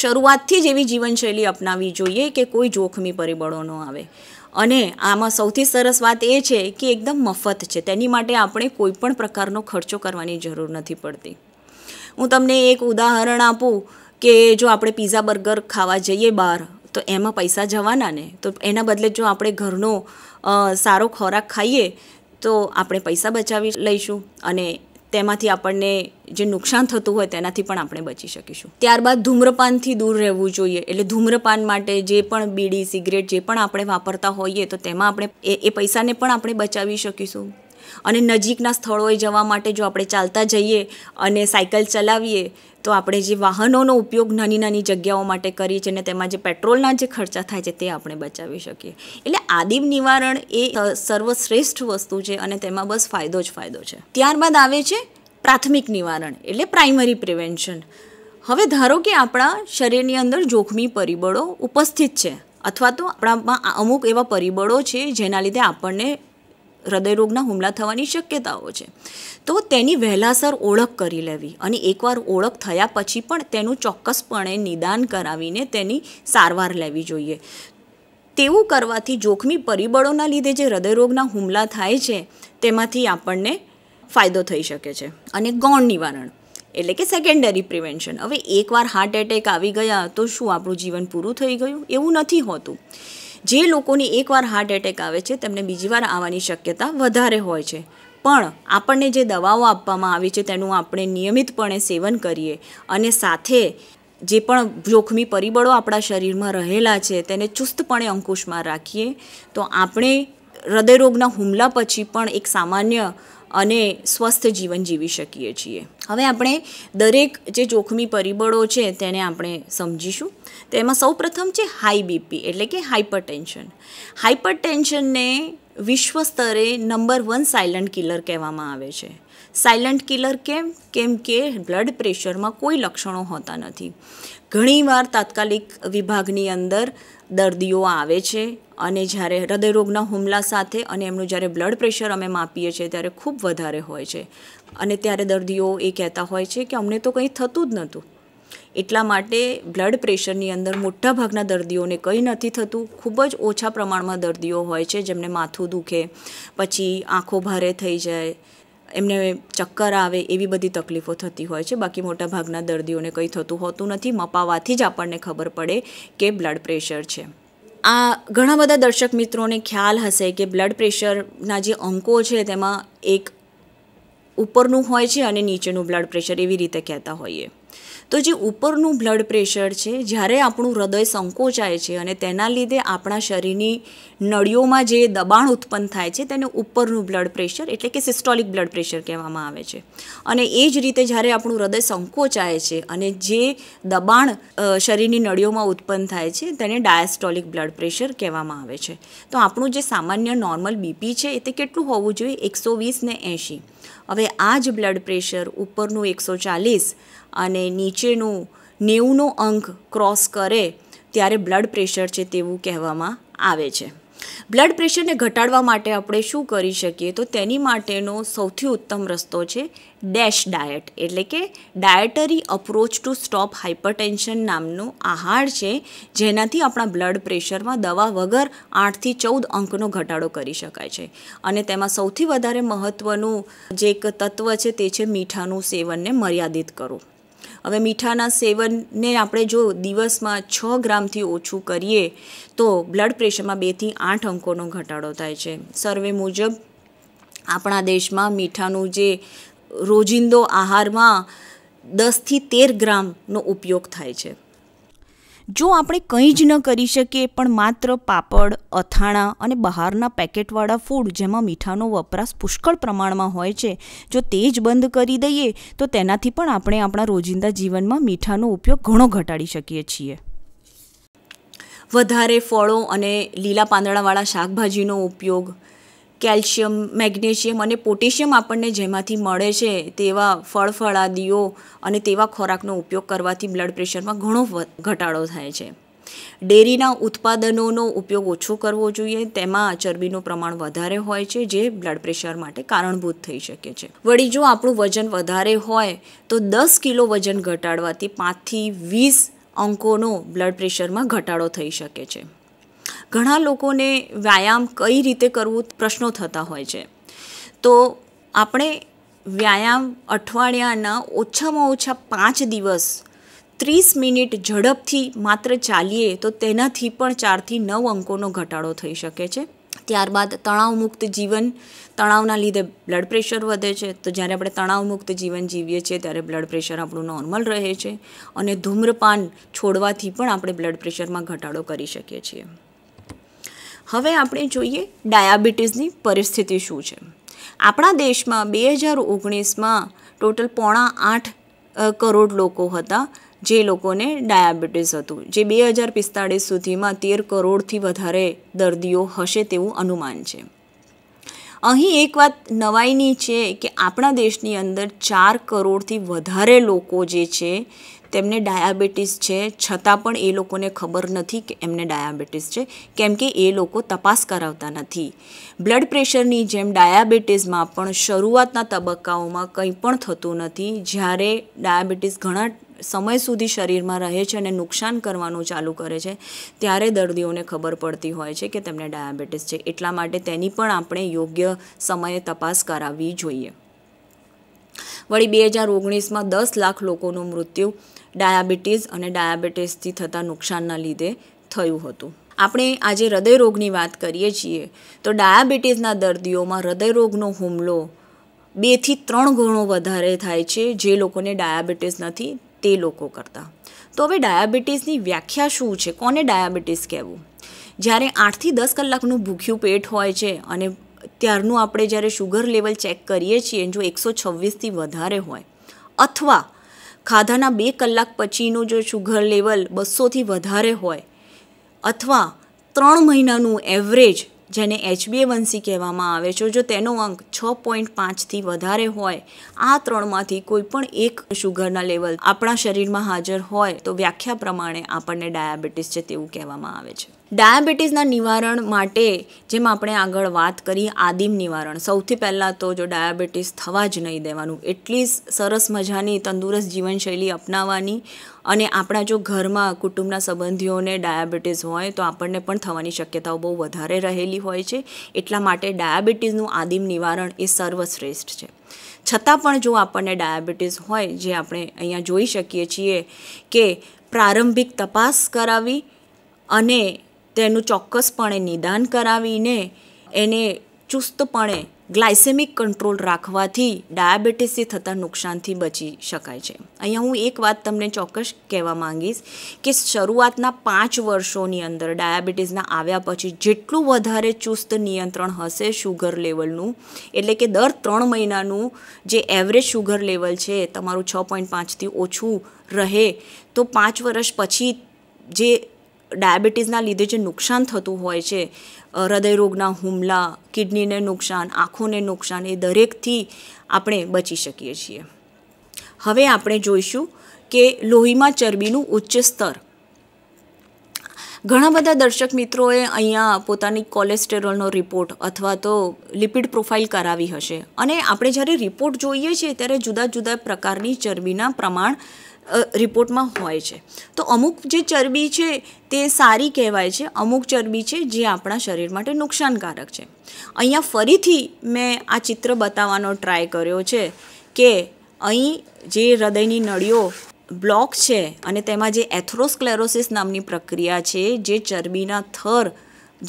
A: શરૂઆતથી જ એવી જીવનશૈલી અપનાવવી જોઈએ કે કોઈ જોખમી પરિબળો ન આવે અને આમાં સૌથી સરસ વાત એ છે કે એકદમ મફત છે તેની માટે આપણે કોઈપણ પ્રકારનો ખર્ચો કરવાની જરૂર નથી પડતી હું તમને એક ઉદાહરણ આપું કે જો આપણે પીઝા બર્ગર ખાવા જઈએ બહાર તો એમાં પૈસા જવાના ને તો એના બદલે જો આપણે ઘરનો સારો ખોરાક ખાઈએ તો આપણે પૈસા બચાવી લઈશું અને તેમાંથી આપણને જે નુકસાન થતું હોય તેનાથી પણ આપણે બચી શકીશું ત્યારબાદ ધૂમ્રપાનથી દૂર રહેવું જોઈએ એટલે ધૂમ્રપાન માટે જે પણ બીડી સિગરેટ જે પણ આપણે વાપરતા હોઈએ તો તેમાં આપણે એ પૈસાને પણ આપણે બચાવી શકીશું અને નજીકના સ્થળોએ જવા માટે જો આપણે ચાલતા જઈએ અને સાયકલ ચલાવીએ તો આપણે જે વાહનોનો ઉપયોગ નાની નાની જગ્યાઓ માટે કરીએ છીએ અને તેમાં જે પેટ્રોલના જે ખર્ચા થાય છે તે આપણે બચાવી શકીએ એટલે આદિમ નિવારણ એ સર્વશ્રેષ્ઠ વસ્તુ છે અને તેમાં બસ ફાયદો જ ફાયદો છે ત્યારબાદ આવે છે પ્રાથમિક નિવારણ એટલે પ્રાઇમરી પ્રિવેન્શન હવે ધારો કે આપણા શરીરની અંદર જોખમી પરિબળો ઉપસ્થિત છે અથવા તો આપણામાં અમુક એવા પરિબળો છે જેના લીધે આપણને હૃદયરોગના હુમલા થવાની શક્યતાઓ છે તો તેની વહેલાસર ઓળખ કરી લેવી અને એકવાર ઓળખ થયા પછી પણ તેનું ચોક્કસપણે નિદાન કરાવીને તેની સારવાર લેવી જોઈએ તેવું કરવાથી જોખમી પરિબળોના લીધે જે હૃદયરોગના હુમલા થાય છે તેમાંથી આપણને ફાયદો થઈ શકે છે અને ગૌણ નિવારણ એટલે કે સેકન્ડરી પ્રિવેન્શન હવે એકવાર હાર્ટ એટેક આવી ગયા તો શું આપણું જીવન પૂરું થઈ ગયું એવું નથી હોતું જે લોકોને એકવાર હાર્ટ એટેક આવે છે તેમને બીજી વાર આવવાની શક્યતા વધારે હોય છે પણ આપણને જે દવાઓ આપવામાં આવી છે તેનું આપણે નિયમિતપણે સેવન કરીએ અને સાથે જે પણ જોખમી પરિબળો આપણા શરીરમાં રહેલા છે તેને ચુસ્તપણે અંકુશમાં રાખીએ તો આપણે હૃદયરોગના હુમલા પછી પણ એક સામાન્ય અને સ્વસ્થ જીવન જીવી શકીએ છીએ હવે આપણે દરેક જે જોખમી પરિબળો છે તેને આપણે સમજીશું તેમાં સૌપ્રથમ છે હાઈ બીપી એટલે કે હાઇપર ટેન્શન હાઇપર ટેન્શનને વિશ્વ સ્તરે નંબર વન સાયલન્ટ કિલર કહેવામાં આવે છે સાયલન્ટ કિલર કેમ કેમ કે બ્લડ પ્રેશરમાં કોઈ લક્ષણો હોતા નથી ઘણીવાર તાત્કાલિક વિભાગની અંદર દર્દીઓ આવે છે અને જ્યારે હૃદયરોગના હુમલા સાથે અને એમનું જ્યારે બ્લડ પ્રેશર અમે માપીએ છીએ ત્યારે ખૂબ વધારે હોય છે અને ત્યારે દર્દીઓ એ કહેતા હોય છે કે અમને તો કંઈ થતું જ નહોતું એટલા માટે બ્લડ પ્રેશરની અંદર મોટા ભાગના દર્દીઓને કંઈ નથી થતું ખૂબ જ ઓછા પ્રમાણમાં દર્દીઓ હોય છે જેમને માથું દુખે પછી આંખો ભારે થઈ જાય એમને ચક્કર આવે એવી બધી તકલીફો થતી હોય છે બાકી મોટાભાગના દર્દીઓને કંઈ થતું હોતું નથી મપાવાથી જ આપણને ખબર પડે કે બ્લડ પ્રેશર છે આ ઘણા બધા દર્શક મિત્રોને ખ્યાલ હશે કે બ્લડ પ્રેશરના જે અંકો છે તેમાં એક ઉપરનું હોય છે અને નીચેનું બ્લડ પ્રેશર એવી રીતે કહેતા હોઈએ તો જે ઉપરનું બ્લડ પ્રેશર છે જ્યારે આપણું હૃદય સંકોચાય છે અને તેના લીધે આપણા શરીરની નળીઓમાં જે દબાણ ઉત્પન્ન થાય છે તેને ઉપરનું બ્લડ પ્રેશર એટલે કે સિસ્ટોલિક બ્લડ પ્રેશર કહેવામાં આવે છે અને એ જ રીતે જ્યારે આપણું હૃદય સંકોચાય છે અને જે દબાણ શરીરની નળીઓમાં ઉત્પન્ન થાય છે તેને ડાયાસ્ટોલિક બ્લડ પ્રેશર કહેવામાં આવે છે તો આપણું જે સામાન્ય નોર્મલ બીપી છે તે કેટલું હોવું જોઈએ એકસો વીસ ને એંશી હવે આ જ બ્લડ પ્રેશર ઉપરનું એકસો ચાલીસ અને નીચેનું નેવુંનો અંક ક્રોસ કરે ત્યારે બ્લડ પ્રેશર છે તેવું કહેવામાં આવે છે બ્લડ પ્રેશરને ઘટાડવા માટે આપણે શું કરી શકીએ તો તેની માટેનો સૌથી ઉત્તમ રસ્તો છે ડેશ ડાયટ એટલે કે dietary approach to stop hypertension નામનું આહાર છે જેનાથી આપણા બ્લડ પ્રેશરમાં દવા વગર આઠથી ચૌદ અંકનો ઘટાડો કરી શકાય છે અને તેમાં સૌથી વધારે મહત્ત્વનું જે એક તત્વ છે તે છે મીઠાનું સેવનને મર્યાદિત કરવું હવે મીઠાના સેવનને આપણે જો દિવસમાં છ ગ્રામથી ઓછું કરીએ તો બ્લડ પ્રેશરમાં બેથી આઠ અંકોનો ઘટાડો થાય છે સર્વે મુજબ આપણા દેશમાં મીઠાનું જે રોજિંદો આહારમાં દસથી તેર ગ્રામનો ઉપયોગ થાય છે જો આપણે કંઈ જ ન કરી શકીએ પણ માત્ર પાપડ અથાણાં અને બહારના પેકેટવાળા ફૂડ જેમાં મીઠાનો વપરાશ પુષ્કળ પ્રમાણમાં હોય છે જો તે જ બંધ કરી દઈએ તો તેનાથી પણ આપણે આપણા રોજિંદા જીવનમાં મીઠાનો ઉપયોગ ઘણો ઘટાડી શકીએ છીએ વધારે ફળો અને લીલા પાંદડાવાળા શાકભાજીનો ઉપયોગ કેલ્શિયમ મેગ્નેશિયમ અને પોટેશિયમ આપણને જેમાંથી મળે છે તેવા ફળફળાદીઓ અને તેવા ખોરાકનો ઉપયોગ કરવાથી બ્લડ પ્રેશરમાં ઘણો ઘટાડો થાય છે ડેરીના ઉત્પાદનોનો ઉપયોગ ઓછો કરવો જોઈએ તેમાં ચરબીનું પ્રમાણ વધારે હોય છે જે બ્લડ પ્રેશર માટે કારણભૂત થઈ શકે છે વળી જો આપણું વજન વધારે હોય તો દસ કિલો વજન ઘટાડવાથી પાંચથી વીસ અંકોનો બ્લડ પ્રેશરમાં ઘટાડો થઈ શકે છે ઘણા લોકોને વ્યાયામ કઈ રીતે કરવું પ્રશ્નો થતા હોય છે તો આપણે વ્યાયામ અઠવાડિયાના ઓછામાં ઓછા પાંચ દિવસ ત્રીસ મિનિટ ઝડપથી માત્ર ચાલીએ તો તેનાથી પણ ચારથી નવ અંકોનો ઘટાડો થઈ શકે છે ત્યારબાદ તણાવમુક્ત જીવન તણાવના લીધે બ્લડ પ્રેશર વધે છે તો જ્યારે આપણે તણાવમુક્ત જીવન જીવીએ છીએ ત્યારે બ્લડ પ્રેશર આપણું નોર્મલ રહે છે અને ધૂમ્રપાન છોડવાથી પણ આપણે બ્લડ પ્રેશરમાં ઘટાડો કરી શકીએ છીએ હવે આપણે જોઈએ ડાયાબિટીસની પરિસ્થિતિ શું છે આપણા દેશમાં બે હજાર ઓગણીસમાં ટોટલ પોણા આઠ કરોડ લોકો હતા જે લોકોને ડાયાબિટીસ હતું જે બે હજાર પિસ્તાળીસ સુધીમાં તેર કરોડથી વધારે દર્દીઓ હશે તેવું અનુમાન છે અહીં એક વાત નવાઈની છે કે આપણા દેશની અંદર ચાર કરોડથી વધારે લોકો જે છે તેમને ડાયાબિટીસ છે છતાં પણ એ લોકોને ખબર નથી કે એમને ડાયાબિટીસ છે કેમ કે એ લોકો તપાસ કરાવતા નથી બ્લડ પ્રેશરની જેમ ડાયાબિટીસમાં પણ શરૂઆતના તબક્કાઓમાં કંઈ પણ થતું નથી જ્યારે ડાયાબિટીસ ઘણા સમય સુધી શરીરમાં રહે છે અને નુકસાન કરવાનું ચાલુ કરે છે ત્યારે દર્દીઓને ખબર પડતી હોય છે કે તેમને ડાયાબિટીસ છે એટલા માટે તેની પણ આપણે યોગ્ય સમયે તપાસ કરાવવી જોઈએ વળી બે હજાર ઓગણીસમાં દસ લાખ લોકોનું મૃત્યુ ડાયાબિટીસ અને ડાયાબિટીસથી થતા નુકસાનના લીધે થયું હતું આપણે આજે હૃદયરોગની વાત કરીએ છીએ તો ડાયાબિટીસના દર્દીઓમાં હૃદયરોગનો હુમલો બેથી ત્રણ ગણો વધારે થાય છે જે લોકોને ડાયાબિટીસ નથી તે લોકો કરતાં તો હવે ડાયાબિટીસની વ્યાખ્યા શું છે કોને ડાયાબિટીસ કહેવું જ્યારે આઠથી દસ કલાકનું ભૂખ્યું પેટ હોય છે અને ત્યારનું આપણે જ્યારે શુગર લેવલ ચેક કરીએ છીએ જો એકસો છવ્વીસથી વધારે હોય અથવા ખાધાના બે કલાક પછીનું જો શુગર લેવલ બસોથી વધારે હોય અથવા ત્રણ મહિનાનું એવરેજ જેને એચબીએ વનસી કહેવામાં આવે છે જો તેનો અંક છ પોઈન્ટ પાંચથી વધારે હોય આ ત્રણમાંથી કોઈ પણ એક શુગરના લેવલ આપણા શરીરમાં હાજર હોય તો વ્યાખ્યા પ્રમાણે આપણને ડાયાબિટીસ છે તેવું કહેવામાં આવે છે ડાયાબિટીસના નિવારણ માટે જેમ આપણે આગળ વાત કરી આદિમ નિવારણ સૌથી પહેલાં તો જો ડાયાબિટીસ થવા જ નહીં દેવાનું એટલી સરસ મજાની તંદુરસ્ત જીવનશૈલી અપનાવવાની અને આપણા જો ઘરમાં કુટુંબના સંબંધીઓને ડાયાબિટીસ હોય તો આપણને પણ થવાની શક્યતાઓ બહુ વધારે રહેલી હોય છે એટલા માટે ડાયાબિટીસનું આદિમ નિવારણ એ સર્વશ્રેષ્ઠ છે છતાં પણ જો આપણને ડાયાબિટીસ હોય જે આપણે અહીંયા જોઈ શકીએ છીએ કે પ્રારંભિક તપાસ કરાવી અને તેનું ચોક્કસપણે નિદાન કરાવીને એને ચુસ્તપણે ગ્લાયસેમિક કંટ્રોલ રાખવાથી ડાયાબિટીસથી થતા નુકસાનથી બચી શકાય છે અહીંયા હું એક વાત તમને ચોક્કસ કહેવા માંગીશ કે શરૂઆતના પાંચ વર્ષોની અંદર ડાયાબિટીસના આવ્યા પછી જેટલું વધારે ચુસ્ત નિયંત્રણ હશે શુગર લેવલનું એટલે કે દર ત્રણ મહિનાનું જે એવરેજ શુગર લેવલ છે તમારું છ પોઈન્ટ પાંચથી ઓછું રહે તો પાંચ વર્ષ પછી જે ડાયાબિટીસના લીધે જે નુકસાન થતું હોય છે હૃદયરોગના હુમલા કિડનીને નુકસાન આંખોને નુકસાન એ દરેકથી આપણે બચી શકીએ છીએ હવે આપણે જોઈશું કે લોહીમાં ચરબીનું ઉચ્ચ સ્તર ઘણા બધા દર્શક મિત્રોએ અહીંયા પોતાની કોલેસ્ટેરોલનો રિપોર્ટ અથવા તો લિપિડ પ્રોફાઇલ કરાવી હશે અને આપણે જ્યારે રિપોર્ટ જોઈએ છીએ ત્યારે જુદા જુદા પ્રકારની ચરબીના પ્રમાણ રિપોર્ટમાં હોય છે તો અમુક જે ચરબી છે તે સારી કહેવાય છે અમુક ચરબી છે જે આપણા શરીર માટે નુકસાનકારક છે અહીંયા ફરીથી મેં આ ચિત્ર બતાવવાનો ટ્રાય કર્યો છે કે અહીં જે હૃદયની નળીઓ બ્લોક છે અને તેમાં જે એથરોસ્ક્લેરોસિસ નામની પ્રક્રિયા છે જે ચરબીના થર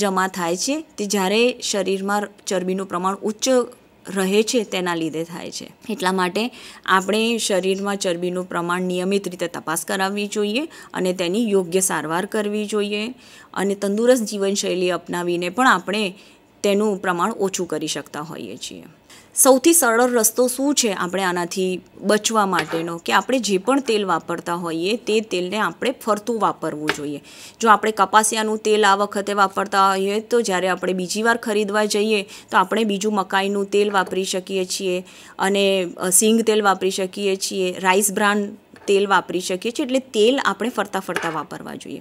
A: જમા થાય છે તે જ્યારે શરીરમાં ચરબીનું પ્રમાણ ઉચ્ચ રહે છે તેના લીધે થાય છે એટલા માટે આપણે શરીરમાં ચરબીનું પ્રમાણ નિયમિત રીતે તપાસ કરાવવી જોઈએ અને તેની યોગ્ય સારવાર કરવી જોઈએ અને તંદુરસ્ત જીવનશૈલી અપનાવીને પણ આપણે તેનું પ્રમાણ ઓછું કરી શકતા હોઈએ છીએ સૌથી સરળ રસ્તો શું છે આપણે આનાથી બચવા માટેનો કે આપણે જે પણ તેલ વાપરતા હોઈએ તે તેલને આપણે ફરતું વાપરવું જોઈએ જો આપણે કપાસિયાનું તેલ આ વખતે વાપરતા હોઈએ તો જ્યારે આપણે બીજી વાર ખરીદવા જઈએ તો આપણે બીજું મકાઈનું તેલ વાપરી શકીએ છીએ અને સિંગ તેલ વાપરી શકીએ છીએ રાઈસ બ્રાન્ડ તેલ વાપરી શકીએ છીએ એટલે તેલ આપણે ફરતા ફરતા વાપરવા જોઈએ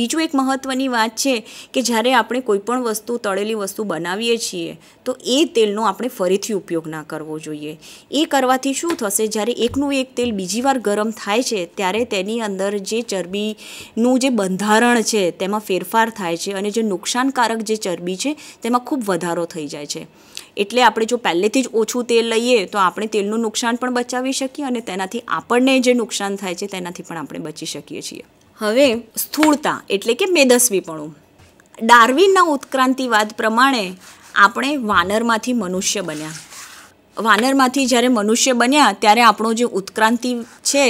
A: બીજું એક મહત્ત્વની વાત છે કે જ્યારે આપણે કોઈપણ વસ્તુ તળેલી વસ્તુ બનાવીએ છીએ તો એ તેલનો આપણે ફરીથી ઉપયોગ ના કરવો જોઈએ એ કરવાથી શું થશે જ્યારે એકનું એક તેલ બીજી વાર ગરમ થાય છે ત્યારે તેની અંદર જે ચરબીનું જે બંધારણ છે તેમાં ફેરફાર થાય છે અને જે નુકસાનકારક જે ચરબી છે તેમાં ખૂબ વધારો થઈ જાય છે એટલે આપણે જો પહેલેથી જ ઓછું તેલ લઈએ તો આપણે તેલનું નુકસાન પણ બચાવી શકીએ અને તેનાથી આપણને જે નુકસાન થાય છે તેનાથી પણ આપણે બચી શકીએ છીએ હવે સ્થૂળતા એટલે કે મેદસ્વીપણું ડાર્વિનના ઉત્ક્રાંતિવાદ પ્રમાણે આપણે વાનરમાંથી મનુષ્ય બન્યા વાનરમાંથી જ્યારે મનુષ્ય બન્યા ત્યારે આપણો જે ઉત્ક્રાંતિ છે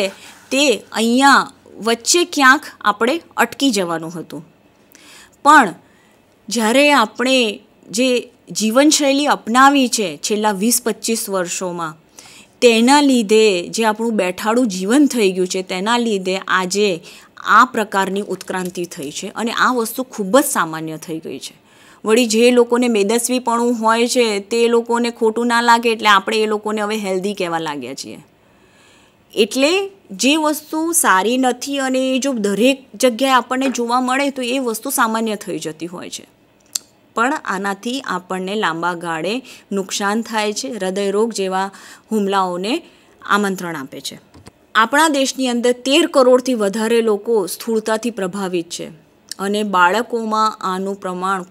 A: તે અહીંયા વચ્ચે ક્યાંક આપણે અટકી જવાનું હતું પણ જ્યારે આપણે જે જીવનશૈલી અપનાવી છે છેલ્લા વીસ પચીસ વર્ષોમાં તેના લીધે જે આપણું બેઠાડું જીવન થઈ ગયું છે તેના લીધે આજે આ પ્રકારની ઉત્ક્રાંતિ થઈ છે અને આ વસ્તુ ખૂબ જ સામાન્ય થઈ ગઈ છે વળી જે લોકોને મેદસ્વીપણું હોય છે તે લોકોને ખોટું ના લાગે એટલે આપણે એ લોકોને હવે હેલ્ધી કહેવા લાગ્યા છીએ એટલે જે વસ્તુ સારી નથી અને એ જો દરેક જગ્યાએ આપણને જોવા મળે તો એ વસ્તુ સામાન્ય થઈ જતી હોય છે પણ આનાથી આપણને લાંબા ગાળે નુકસાન થાય છે હૃદયરોગ જેવા હુમલાઓને આમંત્રણ આપે છે આપણા દેશની અંદર તેર કરોડથી વધારે લોકો સ્થૂળતાથી પ્રભાવિત છે અને બાળકોમાં આનું પ્રમાણ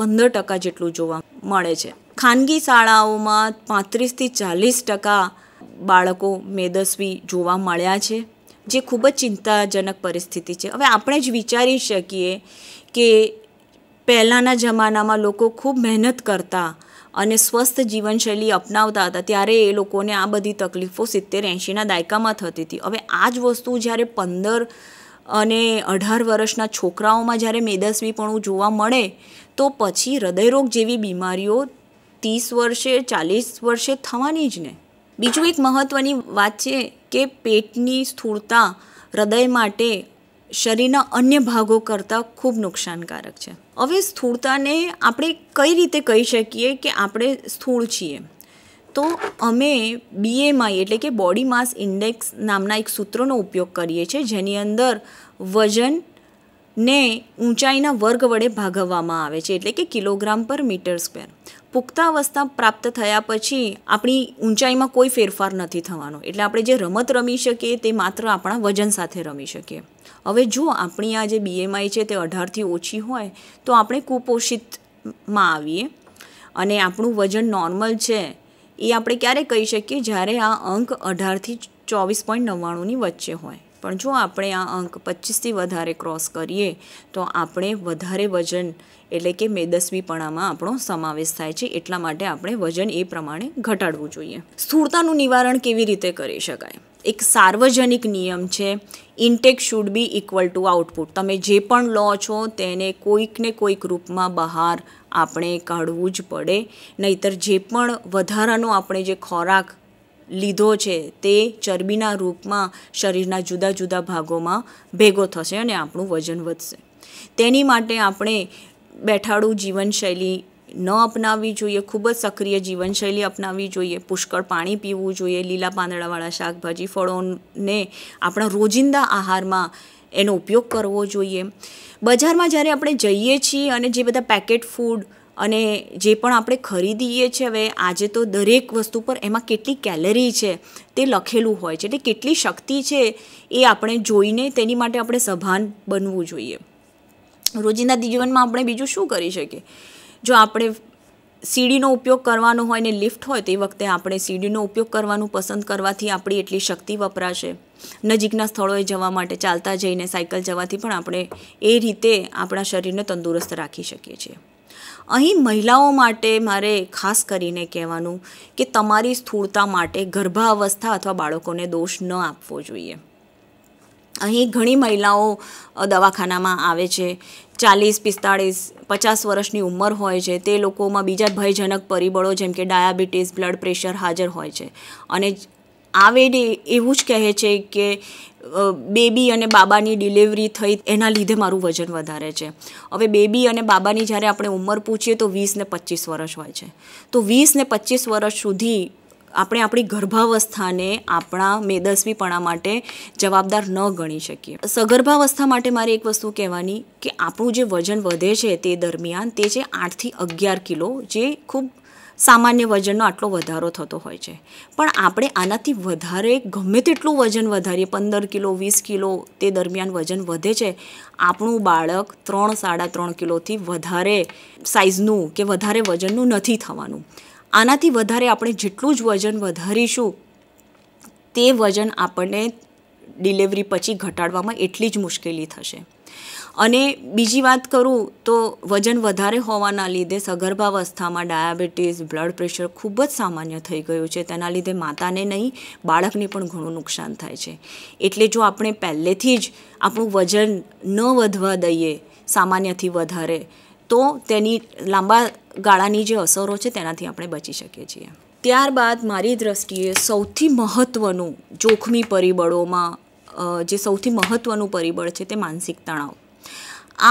A: પંદર ટકા જેટલું જોવા મળે છે ખાનગી શાળાઓમાં પાંત્રીસથી ચાલીસ ટકા બાળકો મેદસ્વી જોવા મળ્યા છે જે ખૂબ જ ચિંતાજનક પરિસ્થિતિ છે હવે આપણે જ વિચારી શકીએ કે પહેલાંના જમાનામાં લોકો ખૂબ મહેનત કરતા અને સ્વસ્થ જીવનશૈલી અપનાવતા હતા ત્યારે એ લોકોને આ બધી તકલીફો સિત્તેર એંશીના દાયકામાં થતી હતી હવે આ જ વસ્તુ જ્યારે પંદર અને અઢાર વર્ષના છોકરાઓમાં જ્યારે મેદસ્વીપણું જોવા મળે તો પછી હૃદયરોગ જેવી બીમારીઓ ત્રીસ વર્ષે ચાલીસ વર્ષે થવાની જ ને બીજું એક મહત્ત્વની વાત છે કે પેટની સ્થૂળતા હૃદય માટે શરીરના અન્ય ભાગો કરતાં ખૂબ નુકસાનકારક છે હવે સ્થૂળતાને આપણે કઈ રીતે કહી શકીએ કે આપણે સ્થૂળ છીએ તો અમે બીએમઆઈ એટલે કે બોડી માસ ઇન્ડેક્સ નામના એક સૂત્રનો ઉપયોગ કરીએ છીએ જેની અંદર વજનને ઊંચાઈના વર્ગ વડે ભાગવવામાં આવે છે એટલે કે કિલોગ્રામ પર મીટર સ્ક્વેર પુખ્તાવસ્થા પ્રાપ્ત થયા પછી આપણી ઊંચાઈમાં કોઈ ફેરફાર નથી થવાનો એટલે આપણે જે રમત રમી શકીએ તે માત્ર આપણા વજન સાથે રમી શકીએ હવે જો આપણી આ જે બીએમઆઈ છે તે અઢારથી ઓછી હોય તો આપણે કુપોષિતમાં આવીએ અને આપણું વજન નોર્મલ છે એ આપણે ક્યારે કહી શકીએ જ્યારે આ અંક અઢારથી ચોવીસ પોઈન્ટ નવ્વાણુંની વચ્ચે હોય પણ જો આપણે આ અંક પચીસથી વધારે ક્રોસ કરીએ તો આપણે વધારે વજન એટલે કે મેદસ્વીપણામાં આપણો સમાવેશ થાય છે એટલા માટે આપણે વજન એ પ્રમાણે ઘટાડવું જોઈએ સ્થૂળતાનું નિવારણ કેવી રીતે કરી શકાય એક સાર્વજનિક નિયમ છે intake should be equal to output તમે જે પણ લો છો તેને કોઈકને કોઈક રૂપમાં બહાર આપણે કાઢવું જ પડે નહીતર જે પણ વધારાનો આપણે જે ખોરાક લીધો છે તે ચરબીના રૂપમાં શરીરના જુદા જુદા ભાગોમાં ભેગો થશે અને આપણું વજન વધશે તેની માટે આપણે બેઠાડું જીવનશૈલી ન અપનાવવી જોઈએ ખૂબ જ સક્રિય જીવનશૈલી અપનાવવી જોઈએ પુષ્કળ પાણી પીવું જોઈએ લીલા પાંદડાવાળા શાકભાજી ફળોને આપણા રોજિંદા આહારમાં એનો ઉપયોગ કરવો જોઈએ બજારમાં જ્યારે આપણે જઈએ છીએ અને જે બધા પેકેટ ફૂડ અને જે પણ આપણે ખરીદીએ છીએ હવે આજે તો દરેક વસ્તુ પર એમાં કેટલી કેલરી છે તે લખેલું હોય છે એટલે કેટલી શક્તિ છે એ આપણે જોઈને તેની માટે આપણે સભાન બનવું જોઈએ રોજિંદા જીવનમાં આપણે બીજું શું કરી શકીએ જો આપણે સીડીનો ઉપયોગ કરવાનો હોય ને લિફ્ટ હોય તે વખતે આપણે સીડીનો ઉપયોગ કરવાનું પસંદ કરવાથી આપણી એટલી શક્તિ વપરાશે નજીકના સ્થળોએ જવા માટે ચાલતા જઈને સાયકલ જવાથી પણ આપણે એ રીતે આપણા શરીરને તંદુરસ્ત રાખી શકીએ છીએ અહીં મહિલાઓ માટે મારે ખાસ કરીને કહેવાનું કે તમારી સ્થૂળતા માટે ગર્ભાવસ્થા અથવા બાળકોને દોષ ન આપવો જોઈએ અહીં ઘણી મહિલાઓ દવાખાનામાં આવે છે ચાલીસ પિસ્તાળીસ પચાસ વર્ષની ઉંમર હોય છે તે લોકોમાં બીજા ભયજનક પરિબળો જેમ કે ડાયાબિટીસ બ્લડ પ્રેશર હાજર હોય છે અને આવેડ એવું જ કહે છે કે બેબી અને બાબાની ડિલિવરી થઈ એના લીધે મારું વજન વધારે છે હવે બેબી અને બાબાની જ્યારે આપણે ઉંમર પૂછીએ તો વીસ ને પચીસ વર્ષ હોય છે તો વીસ ને પચીસ વર્ષ સુધી આપણે આપણી ગર્ભાવસ્થાને આપણા મેદસ્વીપણા માટે જવાબદાર ન ગણી શકીએ સગર્ભાવસ્થા માટે મારે એક વસ્તુ કહેવાની કે આપણું જે વજન વધે છે તે દરમિયાન તે છે આઠથી અગિયાર કિલો જે ખૂબ સામાન્ય વજનનો આટલો વધારો થતો હોય છે પણ આપણે આનાથી વધારે ગમે તેટલું વજન વધારીએ પંદર કિલો વીસ કિલો તે દરમિયાન વજન વધે છે આપણું બાળક ત્રણ સાડા ત્રણ કિલોથી વધારે સાઇઝનું કે વધારે વજનનું નથી થવાનું આનાથી વધારે આપણે જેટલું જ વજન વધારીશું તે વજન આપણને ડિલિવરી પછી ઘટાડવામાં એટલી જ મુશ્કેલી થશે અને બીજી વાત કરું તો વજન વધારે હોવાના લીધે સગર્ભાવસ્થામાં ડાયાબિટીસ બ્લડ પ્રેશર ખૂબ જ સામાન્ય થઈ ગયું છે તેના લીધે માતાને નહીં બાળકને પણ ઘણું નુકસાન થાય છે એટલે જો આપણે પહેલેથી જ આપણું વજન ન વધવા દઈએ સામાન્યથી વધારે તો તેની લાંબા ગાળાની જે અસરો છે તેનાથી આપણે બચી શકીએ છીએ ત્યારબાદ મારી દ્રષ્ટિએ સૌથી મહત્ત્વનું જોખમી પરિબળોમાં જે સૌથી મહત્ત્વનું પરિબળ છે તે માનસિક તણાવ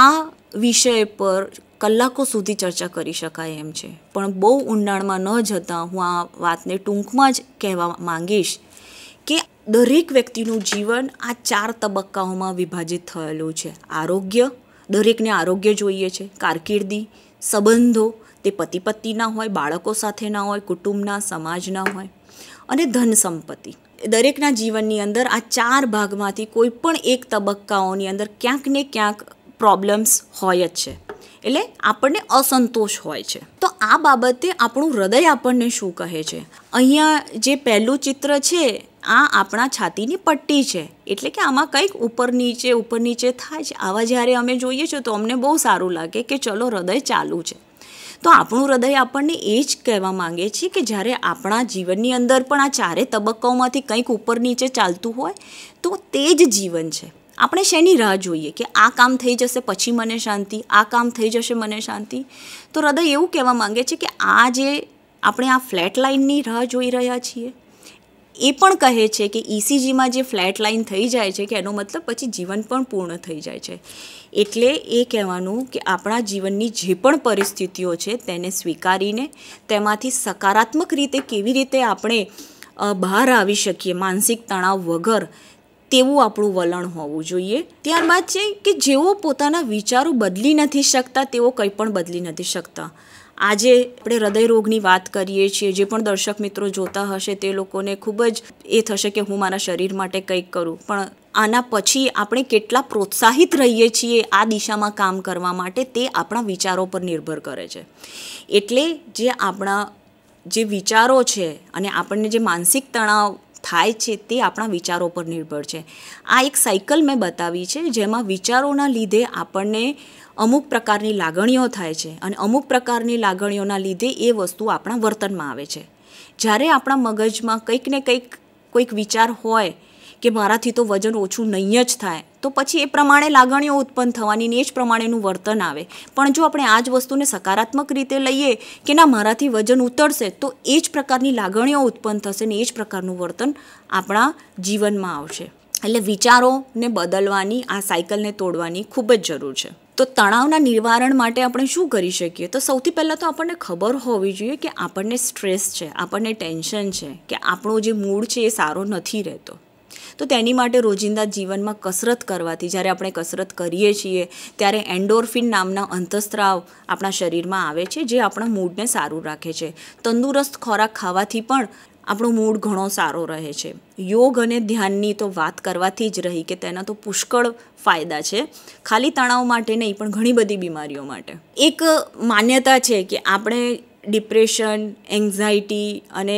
A: આ વિષય પર કલાકો સુધી ચર્ચા કરી શકાય એમ છે પણ બહુ ઊંડાણમાં ન જતાં હું આ વાતને ટૂંકમાં જ કહેવા માંગીશ કે દરેક વ્યક્તિનું જીવન આ ચાર તબક્કાઓમાં વિભાજિત થયેલું છે આરોગ્ય દરેકને આરોગ્ય જોઈએ છે કારકિર્દી સંબંધો તે પતિ પત્નીના હોય બાળકો સાથેના હોય કુટુંબના સમાજના હોય અને ધન સંપત્તિ દરેકના જીવનની અંદર આ ચાર ભાગમાંથી કોઈ પણ એક તબક્કાઓની અંદર ક્યાંક ને ક્યાંક પ્રોબ્લેમ્સ હોય જ છે એટલે આપણને અસંતોષ હોય છે તો આ બાબતે આપણું હૃદય આપણને શું કહે છે અહીંયા જે પહેલું ચિત્ર છે આ આપણા છાતીની પટ્ટી છે એટલે કે આમાં કંઈક ઉપર નીચે ઉપર નીચે થાય છે આવા જ્યારે અમે જોઈએ છીએ તો અમને બહુ સારું લાગે કે ચલો હૃદય ચાલુ છે તો આપણું હૃદય આપણને એ જ કહેવા માંગે છે કે જ્યારે આપણા જીવનની અંદર પણ આ ચારે તબક્કાઓમાંથી કંઈક ઉપર નીચે ચાલતું હોય તો તે જ જીવન છે આપણે શેની રાહ જોઈએ કે આ કામ થઈ જશે પછી મને શાંતિ આ કામ થઈ જશે મને શાંતિ તો હૃદય એવું કહેવા માંગે છે કે આ જે આપણે આ ફ્લેટ લાઇનની રાહ જોઈ રહ્યા છીએ એ પણ કહે છે કે ઇસીજીમાં જે ફ્લેટ લાઈન થઈ જાય છે કે એનો મતલબ પછી જીવન પણ પૂર્ણ થઈ જાય છે એટલે એ કહેવાનું કે આપણા જીવનની જે પણ પરિસ્થિતિઓ છે તેને સ્વીકારીને તેમાંથી સકારાત્મક રીતે કેવી રીતે આપણે બહાર આવી શકીએ માનસિક તણાવ વગર તેવું આપણું વલણ હોવું જોઈએ ત્યારબાદ છે કે જેઓ પોતાના વિચારો બદલી નથી શકતા તેઓ કંઈ પણ બદલી નથી શકતા આજે આપણે હૃદયરોગની વાત કરીએ છીએ જે પણ દર્શક મિત્રો જોતા હશે તે લોકોને ખૂબ જ એ થશે કે હું મારા શરીર માટે કંઈક કરું પણ આના પછી આપણે કેટલા પ્રોત્સાહિત રહીએ છીએ આ દિશામાં કામ કરવા માટે તે આપણા વિચારો પર નિર્ભર કરે છે એટલે જે આપણા જે વિચારો છે અને આપણને જે માનસિક તણાવ થાય છે તે આપણા વિચારો પર નિર્ભર છે આ એક સાયકલ મેં બતાવી છે જેમાં વિચારોના લીધે આપણને અમુક પ્રકારની લાગણીઓ થાય છે અને અમુક પ્રકારની લાગણીઓના લીધે એ વસ્તુ આપણા વર્તનમાં આવે છે જ્યારે આપણા મગજમાં કંઈક ને કંઈક કોઈક વિચાર હોય કે મારાથી તો વજન ઓછું નહીં જ થાય તો પછી એ પ્રમાણે લાગણીઓ ઉત્પન્ન થવાની ને એ જ પ્રમાણેનું વર્તન આવે પણ જો આપણે આ જ વસ્તુને સકારાત્મક રીતે લઈએ કે ના મારાથી વજન ઉતરશે તો એ જ પ્રકારની લાગણીઓ ઉત્પન્ન થશે ને એ જ પ્રકારનું વર્તન આપણા જીવનમાં આવશે એટલે વિચારોને બદલવાની આ સાયકલને તોડવાની ખૂબ જ જરૂર છે તો તણાવના નિવારણ માટે આપણે શું કરી શકીએ તો સૌથી પહેલાં તો આપણને ખબર હોવી જોઈએ કે આપણને સ્ટ્રેસ છે આપણને ટેન્શન છે કે આપણો જે મૂડ છે એ સારો નથી રહેતો તો તેની માટે રોજિંદા જીવનમાં કસરત કરવાથી જ્યારે આપણે કસરત કરીએ છીએ ત્યારે એન્ડોરફિન નામના અંતસ્ત્રાવ આપણા શરીરમાં આવે છે જે આપણા મૂડને સારું રાખે છે તંદુરસ્ત ખોરાક ખાવાથી પણ આપણો મૂડ ઘણો સારો રહે છે યોગ અને ધ્યાનની તો વાત કરવાથી જ રહી કે તેના તો પુષ્કળ ફાયદા છે ખાલી તણાવ માટે નહીં પણ ઘણી બધી બીમારીઓ માટે એક માન્યતા છે કે આપણે ડિપ્રેશન એન્ઝાયટી અને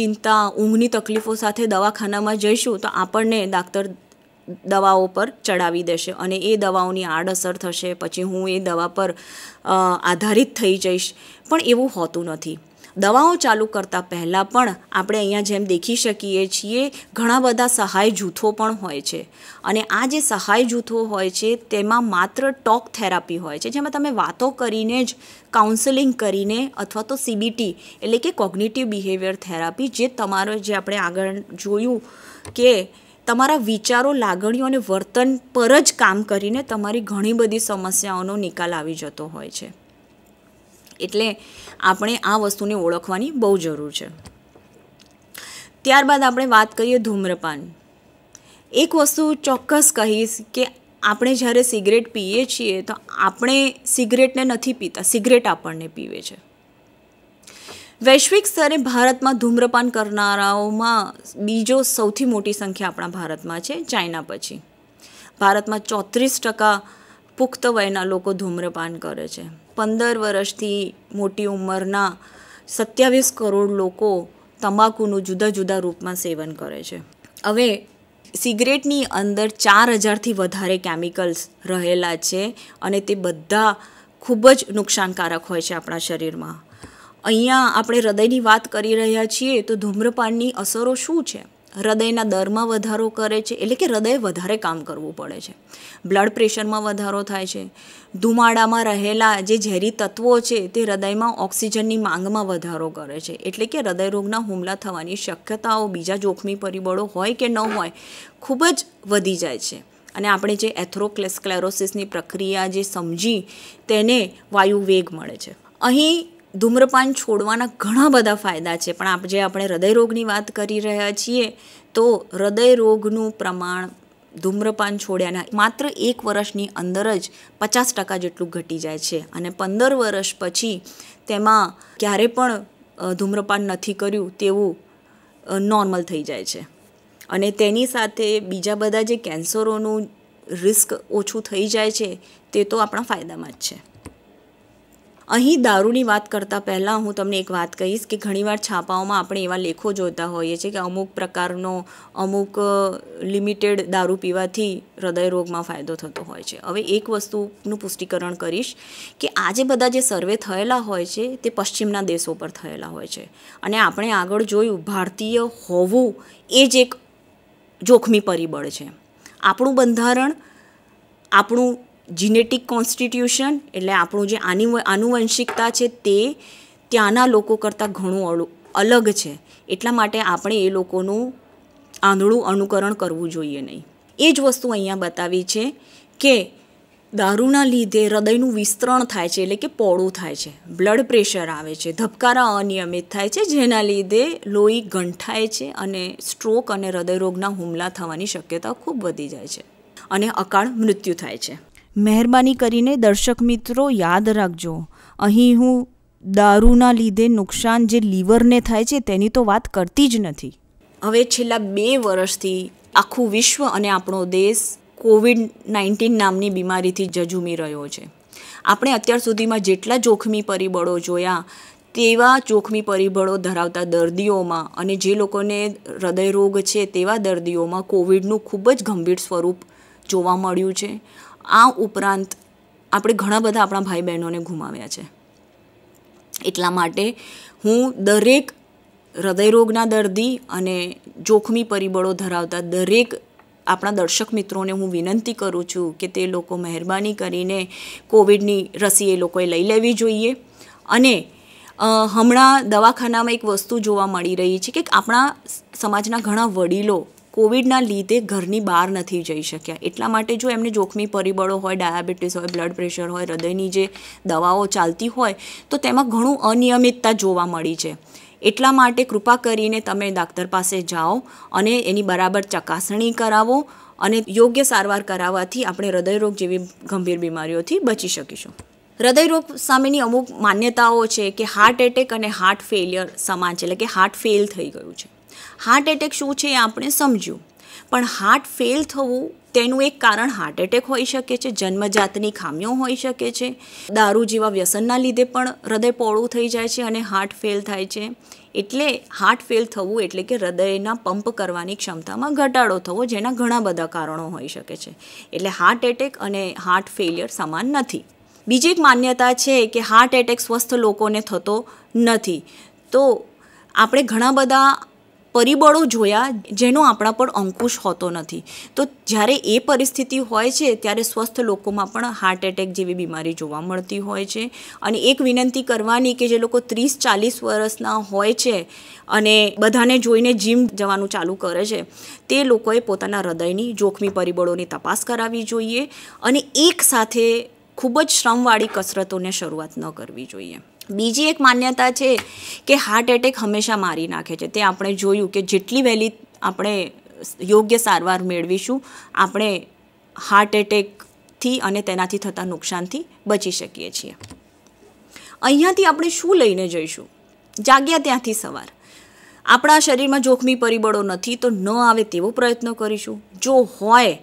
A: ચિંતા ઊંઘની તકલીફો સાથે દવાખાનામાં જઈશું તો આપણને ડાક્ટર દવાઓ પર ચડાવી દેશે અને એ દવાઓની આડઅસર થશે પછી હું એ દવા પર આધારિત થઈ જઈશ પણ એવું હોતું નથી દવાઓ ચાલુ કરતાં પહેલાં પણ આપણે અહીંયા જેમ દેખી શકીએ છીએ ઘણા બધા સહાય જૂથો પણ હોય છે અને આ જે સહાય જૂથો હોય છે તેમાં માત્ર ટોક થેરાપી હોય છે જેમાં તમે વાતો કરીને જ કાઉન્સેલિંગ કરીને અથવા તો સીબીટી એટલે કે કોગ્નેટિવ બિહેવિયર થેરાપી જે તમારો જે આપણે આગળ જોયું કે તમારા વિચારો લાગણીઓ અને વર્તન પર જ કામ કરીને તમારી ઘણી બધી સમસ્યાઓનો નિકાલ આવી જતો હોય છે એટલે આપણે આ વસ્તુને ઓળખવાની બહુ જરૂર છે ત્યારબાદ આપણે વાત કરીએ ધૂમ્રપાન એક વસ્તુ ચોક્કસ કહીશ કે આપણે જ્યારે સિગરેટ પીએ છીએ તો આપણે સિગરેટને નથી પીતા સિગરેટ આપણને પીવે છે વૈશ્વિક સ્તરે ભારતમાં ધૂમ્રપાન કરનારાઓમાં બીજો સૌથી મોટી સંખ્યા આપણા ભારતમાં છે ચાઇના પછી ભારતમાં ચોત્રીસ ટકા પુખ્ત વયના લોકો ધૂમ્રપાન કરે છે પંદર વર્ષથી મોટી ઉંમરના સત્યાવીસ કરોડ લોકો તમાકુનું જુદા જુદા રૂપમાં સેવન કરે છે હવે સિગરેટની અંદર ચાર હજારથી વધારે કેમિકલ્સ રહેલા છે અને તે બધા ખૂબ જ નુકસાનકારક હોય છે આપણા શરીરમાં અહીંયા આપણે હૃદયની વાત કરી રહ્યા છીએ તો ધૂમ્રપાનની અસરો શું છે હૃદયના દરમાં વધારો કરે છે એટલે કે હૃદય વધારે કામ કરવું પડે છે બ્લડ પ્રેશરમાં વધારો થાય છે ધુમાડામાં રહેલા જે ઝેરી તત્વો છે તે હૃદયમાં ઓક્સિજનની માંગમાં વધારો કરે છે એટલે કે હૃદયરોગના હુમલા થવાની શક્યતાઓ બીજા જોખમી પરિબળો હોય કે ન હોય ખૂબ જ વધી જાય છે અને આપણે જે એથ્રોક્લેસ્ક્લેરોસિસની પ્રક્રિયા જે સમજી તેને વાયુ વેગ મળે છે અહીં ધૂમ્રપાન છોડવાના ઘણા બધા ફાયદા છે પણ આપ જે આપણે હૃદયરોગની વાત કરી રહ્યા છીએ તો હૃદયરોગનું પ્રમાણ ધૂમ્રપાન છોડ્યાના માત્ર એક વર્ષની અંદર જ પચાસ ટકા જેટલું ઘટી જાય છે અને પંદર વર્ષ પછી તેમાં ક્યારે પણ ધૂમ્રપાન નથી કર્યું તેવું નોર્મલ થઈ જાય છે અને તેની સાથે બીજા બધા જે કેન્સરોનું રિસ્ક ઓછું થઈ જાય છે તે તો આપણા ફાયદામાં જ છે અહીં દારૂની વાત કરતાં પહેલાં હું તમને એક વાત કહીશ કે ઘણીવાર છાપાઓમાં આપણે એવા લેખો જોતા હોઈએ છીએ કે અમુક પ્રકારનો અમુક લિમિટેડ દારૂ પીવાથી હૃદયરોગમાં ફાયદો થતો હોય છે હવે એક વસ્તુનું પુષ્ટિકરણ કરીશ કે આજે બધા જે સર્વે થયેલા હોય છે તે પશ્ચિમના દેશો પર થયેલા હોય છે અને આપણે આગળ જોયું ભારતીય હોવું એ જ એક જોખમી પરિબળ છે આપણું બંધારણ આપણું જીનેટિક કોન્સ્ટિટ્યુશન એટલે આપણું જે આની આનુવંશિકતા છે તે ત્યાંના લોકો કરતાં ઘણું અલગ છે એટલા માટે આપણે એ લોકોનું આંધળું અનુકરણ કરવું જોઈએ નહીં એ જ વસ્તુ અહીંયા બતાવી છે કે દારૂના લીધે હૃદયનું વિસ્તરણ થાય છે એટલે કે પોળું થાય છે બ્લડ પ્રેશર આવે છે ધબકારા અનિયમિત થાય છે જેના લીધે લોહી ગંઠાય છે અને સ્ટ્રોક અને હૃદયરોગના હુમલા થવાની શક્યતા ખૂબ વધી જાય છે અને અકાળ મૃત્યુ થાય છે મહેરબાની કરીને દર્શક મિત્રો યાદ રાખજો અહીં હું દારૂના લીધે નુકસાન જે લીવરને થાય છે તેની તો વાત કરતી જ નથી હવે છેલ્લા બે વર્ષથી આખું વિશ્વ અને આપણો દેશ કોવિડ નાઇન્ટીન નામની બીમારીથી જજુમી રહ્યો છે આપણે અત્યાર સુધીમાં જેટલા જોખમી પરિબળો જોયા તેવા જોખમી પરિબળો ધરાવતા દર્દીઓમાં અને જે લોકોને હૃદયરોગ છે તેવા દર્દીઓમાં કોવિડનું ખૂબ જ ગંભીર સ્વરૂપ જોવા મળ્યું છે આ ઉપરાંત આપણે ઘણા બધા આપણા ભાઈ બહેનોને ગુમાવ્યા છે એટલા માટે હું દરેક હૃદયરોગના દર્દી અને જોખમી પરિબળો ધરાવતા દરેક આપણા દર્શક મિત્રોને હું વિનંતી કરું છું કે તે લોકો મહેરબાની કરીને કોવિડની રસી એ લોકોએ લઈ લેવી જોઈએ અને હમણાં દવાખાનામાં એક વસ્તુ જોવા મળી રહી છે કે આપણા સમાજના ઘણા વડીલો કોવિડના લીધે ઘરની બહાર નથી જઈ શક્યા એટલા માટે જો એમને જોખમી પરિબળો હોય ડાયાબિટીસ હોય બ્લડ પ્રેશર હોય હૃદયની જે દવાઓ ચાલતી હોય તો તેમાં ઘણું અનિયમિતતા જોવા મળી છે એટલા માટે કૃપા કરીને તમે ડાક્ટર પાસે જાઓ અને એની બરાબર ચકાસણી કરાવો અને યોગ્ય સારવાર કરાવવાથી આપણે હૃદયરોગ જેવી ગંભીર બીમારીઓથી બચી શકીશું હૃદયરોગ સામેની અમુક માન્યતાઓ છે કે હાર્ટ એટેક અને હાર્ટ ફેલિયર સમાન છે એટલે કે હાર્ટ ફેલ થઈ ગયું છે હાર્ટ એટેક શું છે એ આપણે સમજ્યું પણ હાર્ટ ફેલ થવું તેનું એક કારણ હાર્ટ એટેક હોઈ શકે છે જન્મજાતની ખામીઓ હોઈ શકે છે દારૂ જેવા વ્યસનના લીધે પણ હૃદય પોળું થઈ જાય છે અને હાર્ટ ફેલ થાય છે એટલે હાર્ટ ફેલ થવું એટલે કે હૃદયના પંપ કરવાની ક્ષમતામાં ઘટાડો થવો જેના ઘણા બધા કારણો હોઈ શકે છે એટલે હાર્ટ એટેક અને હાર્ટ ફેલિયર સમાન નથી બીજી એક માન્યતા છે કે હાર્ટ એટેક સ્વસ્થ લોકોને થતો નથી તો આપણે ઘણા બધા પરિબળો જોયા જેનો આપણા પર અંકુશ હોતો નથી તો જ્યારે એ પરિસ્થિતિ હોય છે ત્યારે સ્વસ્થ લોકોમાં પણ હાર્ટ એટેક જેવી બીમારી જોવા મળતી હોય છે અને એક વિનંતી કરવાની કે જે લોકો ત્રીસ ચાલીસ વર્ષના હોય છે અને બધાને જોઈને જીમ જવાનું ચાલુ કરે છે તે લોકોએ પોતાના હૃદયની જોખમી પરિબળોની તપાસ કરાવવી જોઈએ અને એક સાથે ખૂબ જ શ્રમવાળી કસરતોને શરૂઆત ન કરવી જોઈએ બીજી એક માન્યતા છે કે હાર્ટ એટેક હંમેશા મારી નાખે છે તે આપણે જોયું કે જેટલી વહેલી આપણે યોગ્ય સારવાર મેળવીશું આપણે હાર્ટ એટેકથી અને તેનાથી થતા નુકસાનથી બચી શકીએ છીએ અહીંયાથી આપણે શું લઈને જઈશું જાગ્યા ત્યાંથી સવાર આપણા શરીરમાં જોખમી પરિબળો નથી તો ન આવે તેવો પ્રયત્ન કરીશું જો હોય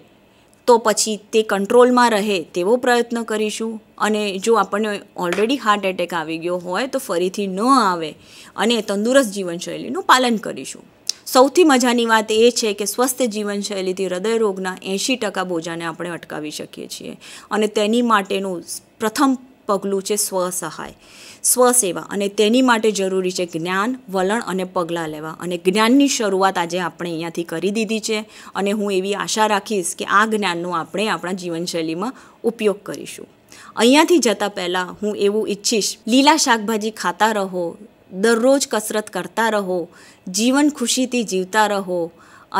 A: તો પછી તે કંટ્રોલમાં રહે તેવો પ્રયત્ન કરીશું અને જો આપણને ઓલરેડી હાર્ટ એટેક આવી ગયો હોય તો ફરીથી ન આવે અને તંદુરસ્ત જીવનશૈલીનું પાલન કરીશું સૌથી મજાની વાત એ છે કે સ્વસ્થ જીવનશૈલીથી હૃદયરોગના એંશી ટકા બોજાને આપણે અટકાવી શકીએ છીએ અને તેની માટેનું પ્રથમ પગલું છે સ્વસહાય સ્વસેવા અને તેની માટે જરૂરી છે જ્ઞાન વલણ અને પગલાં લેવા અને જ્ઞાનની શરૂઆત આજે આપણે અહીંયાથી કરી દીધી છે અને હું એવી આશા રાખીશ કે આ જ્ઞાનનો આપણે આપણા જીવનશૈલીમાં ઉપયોગ કરીશું અહીંયાથી જતાં પહેલાં હું એવું ઈચ્છીશ લીલા શાકભાજી ખાતા રહો દરરોજ કસરત કરતા રહો જીવન ખુશીથી જીવતા રહો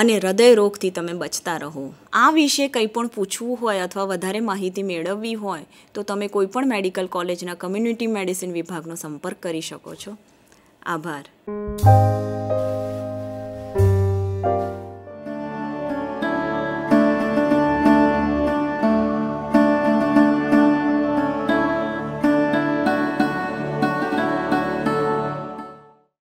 A: અને હૃદયરોગથી તમે બચતા રહો આ વિશે કંઈ પણ પૂછવું હોય અથવા વધારે માહિતી મેળવવી હોય તો તમે કોઈપણ મેડિકલ કોલેજના કમ્યુનિટી મેડિસિન વિભાગનો સંપર્ક કરી શકો છો આભાર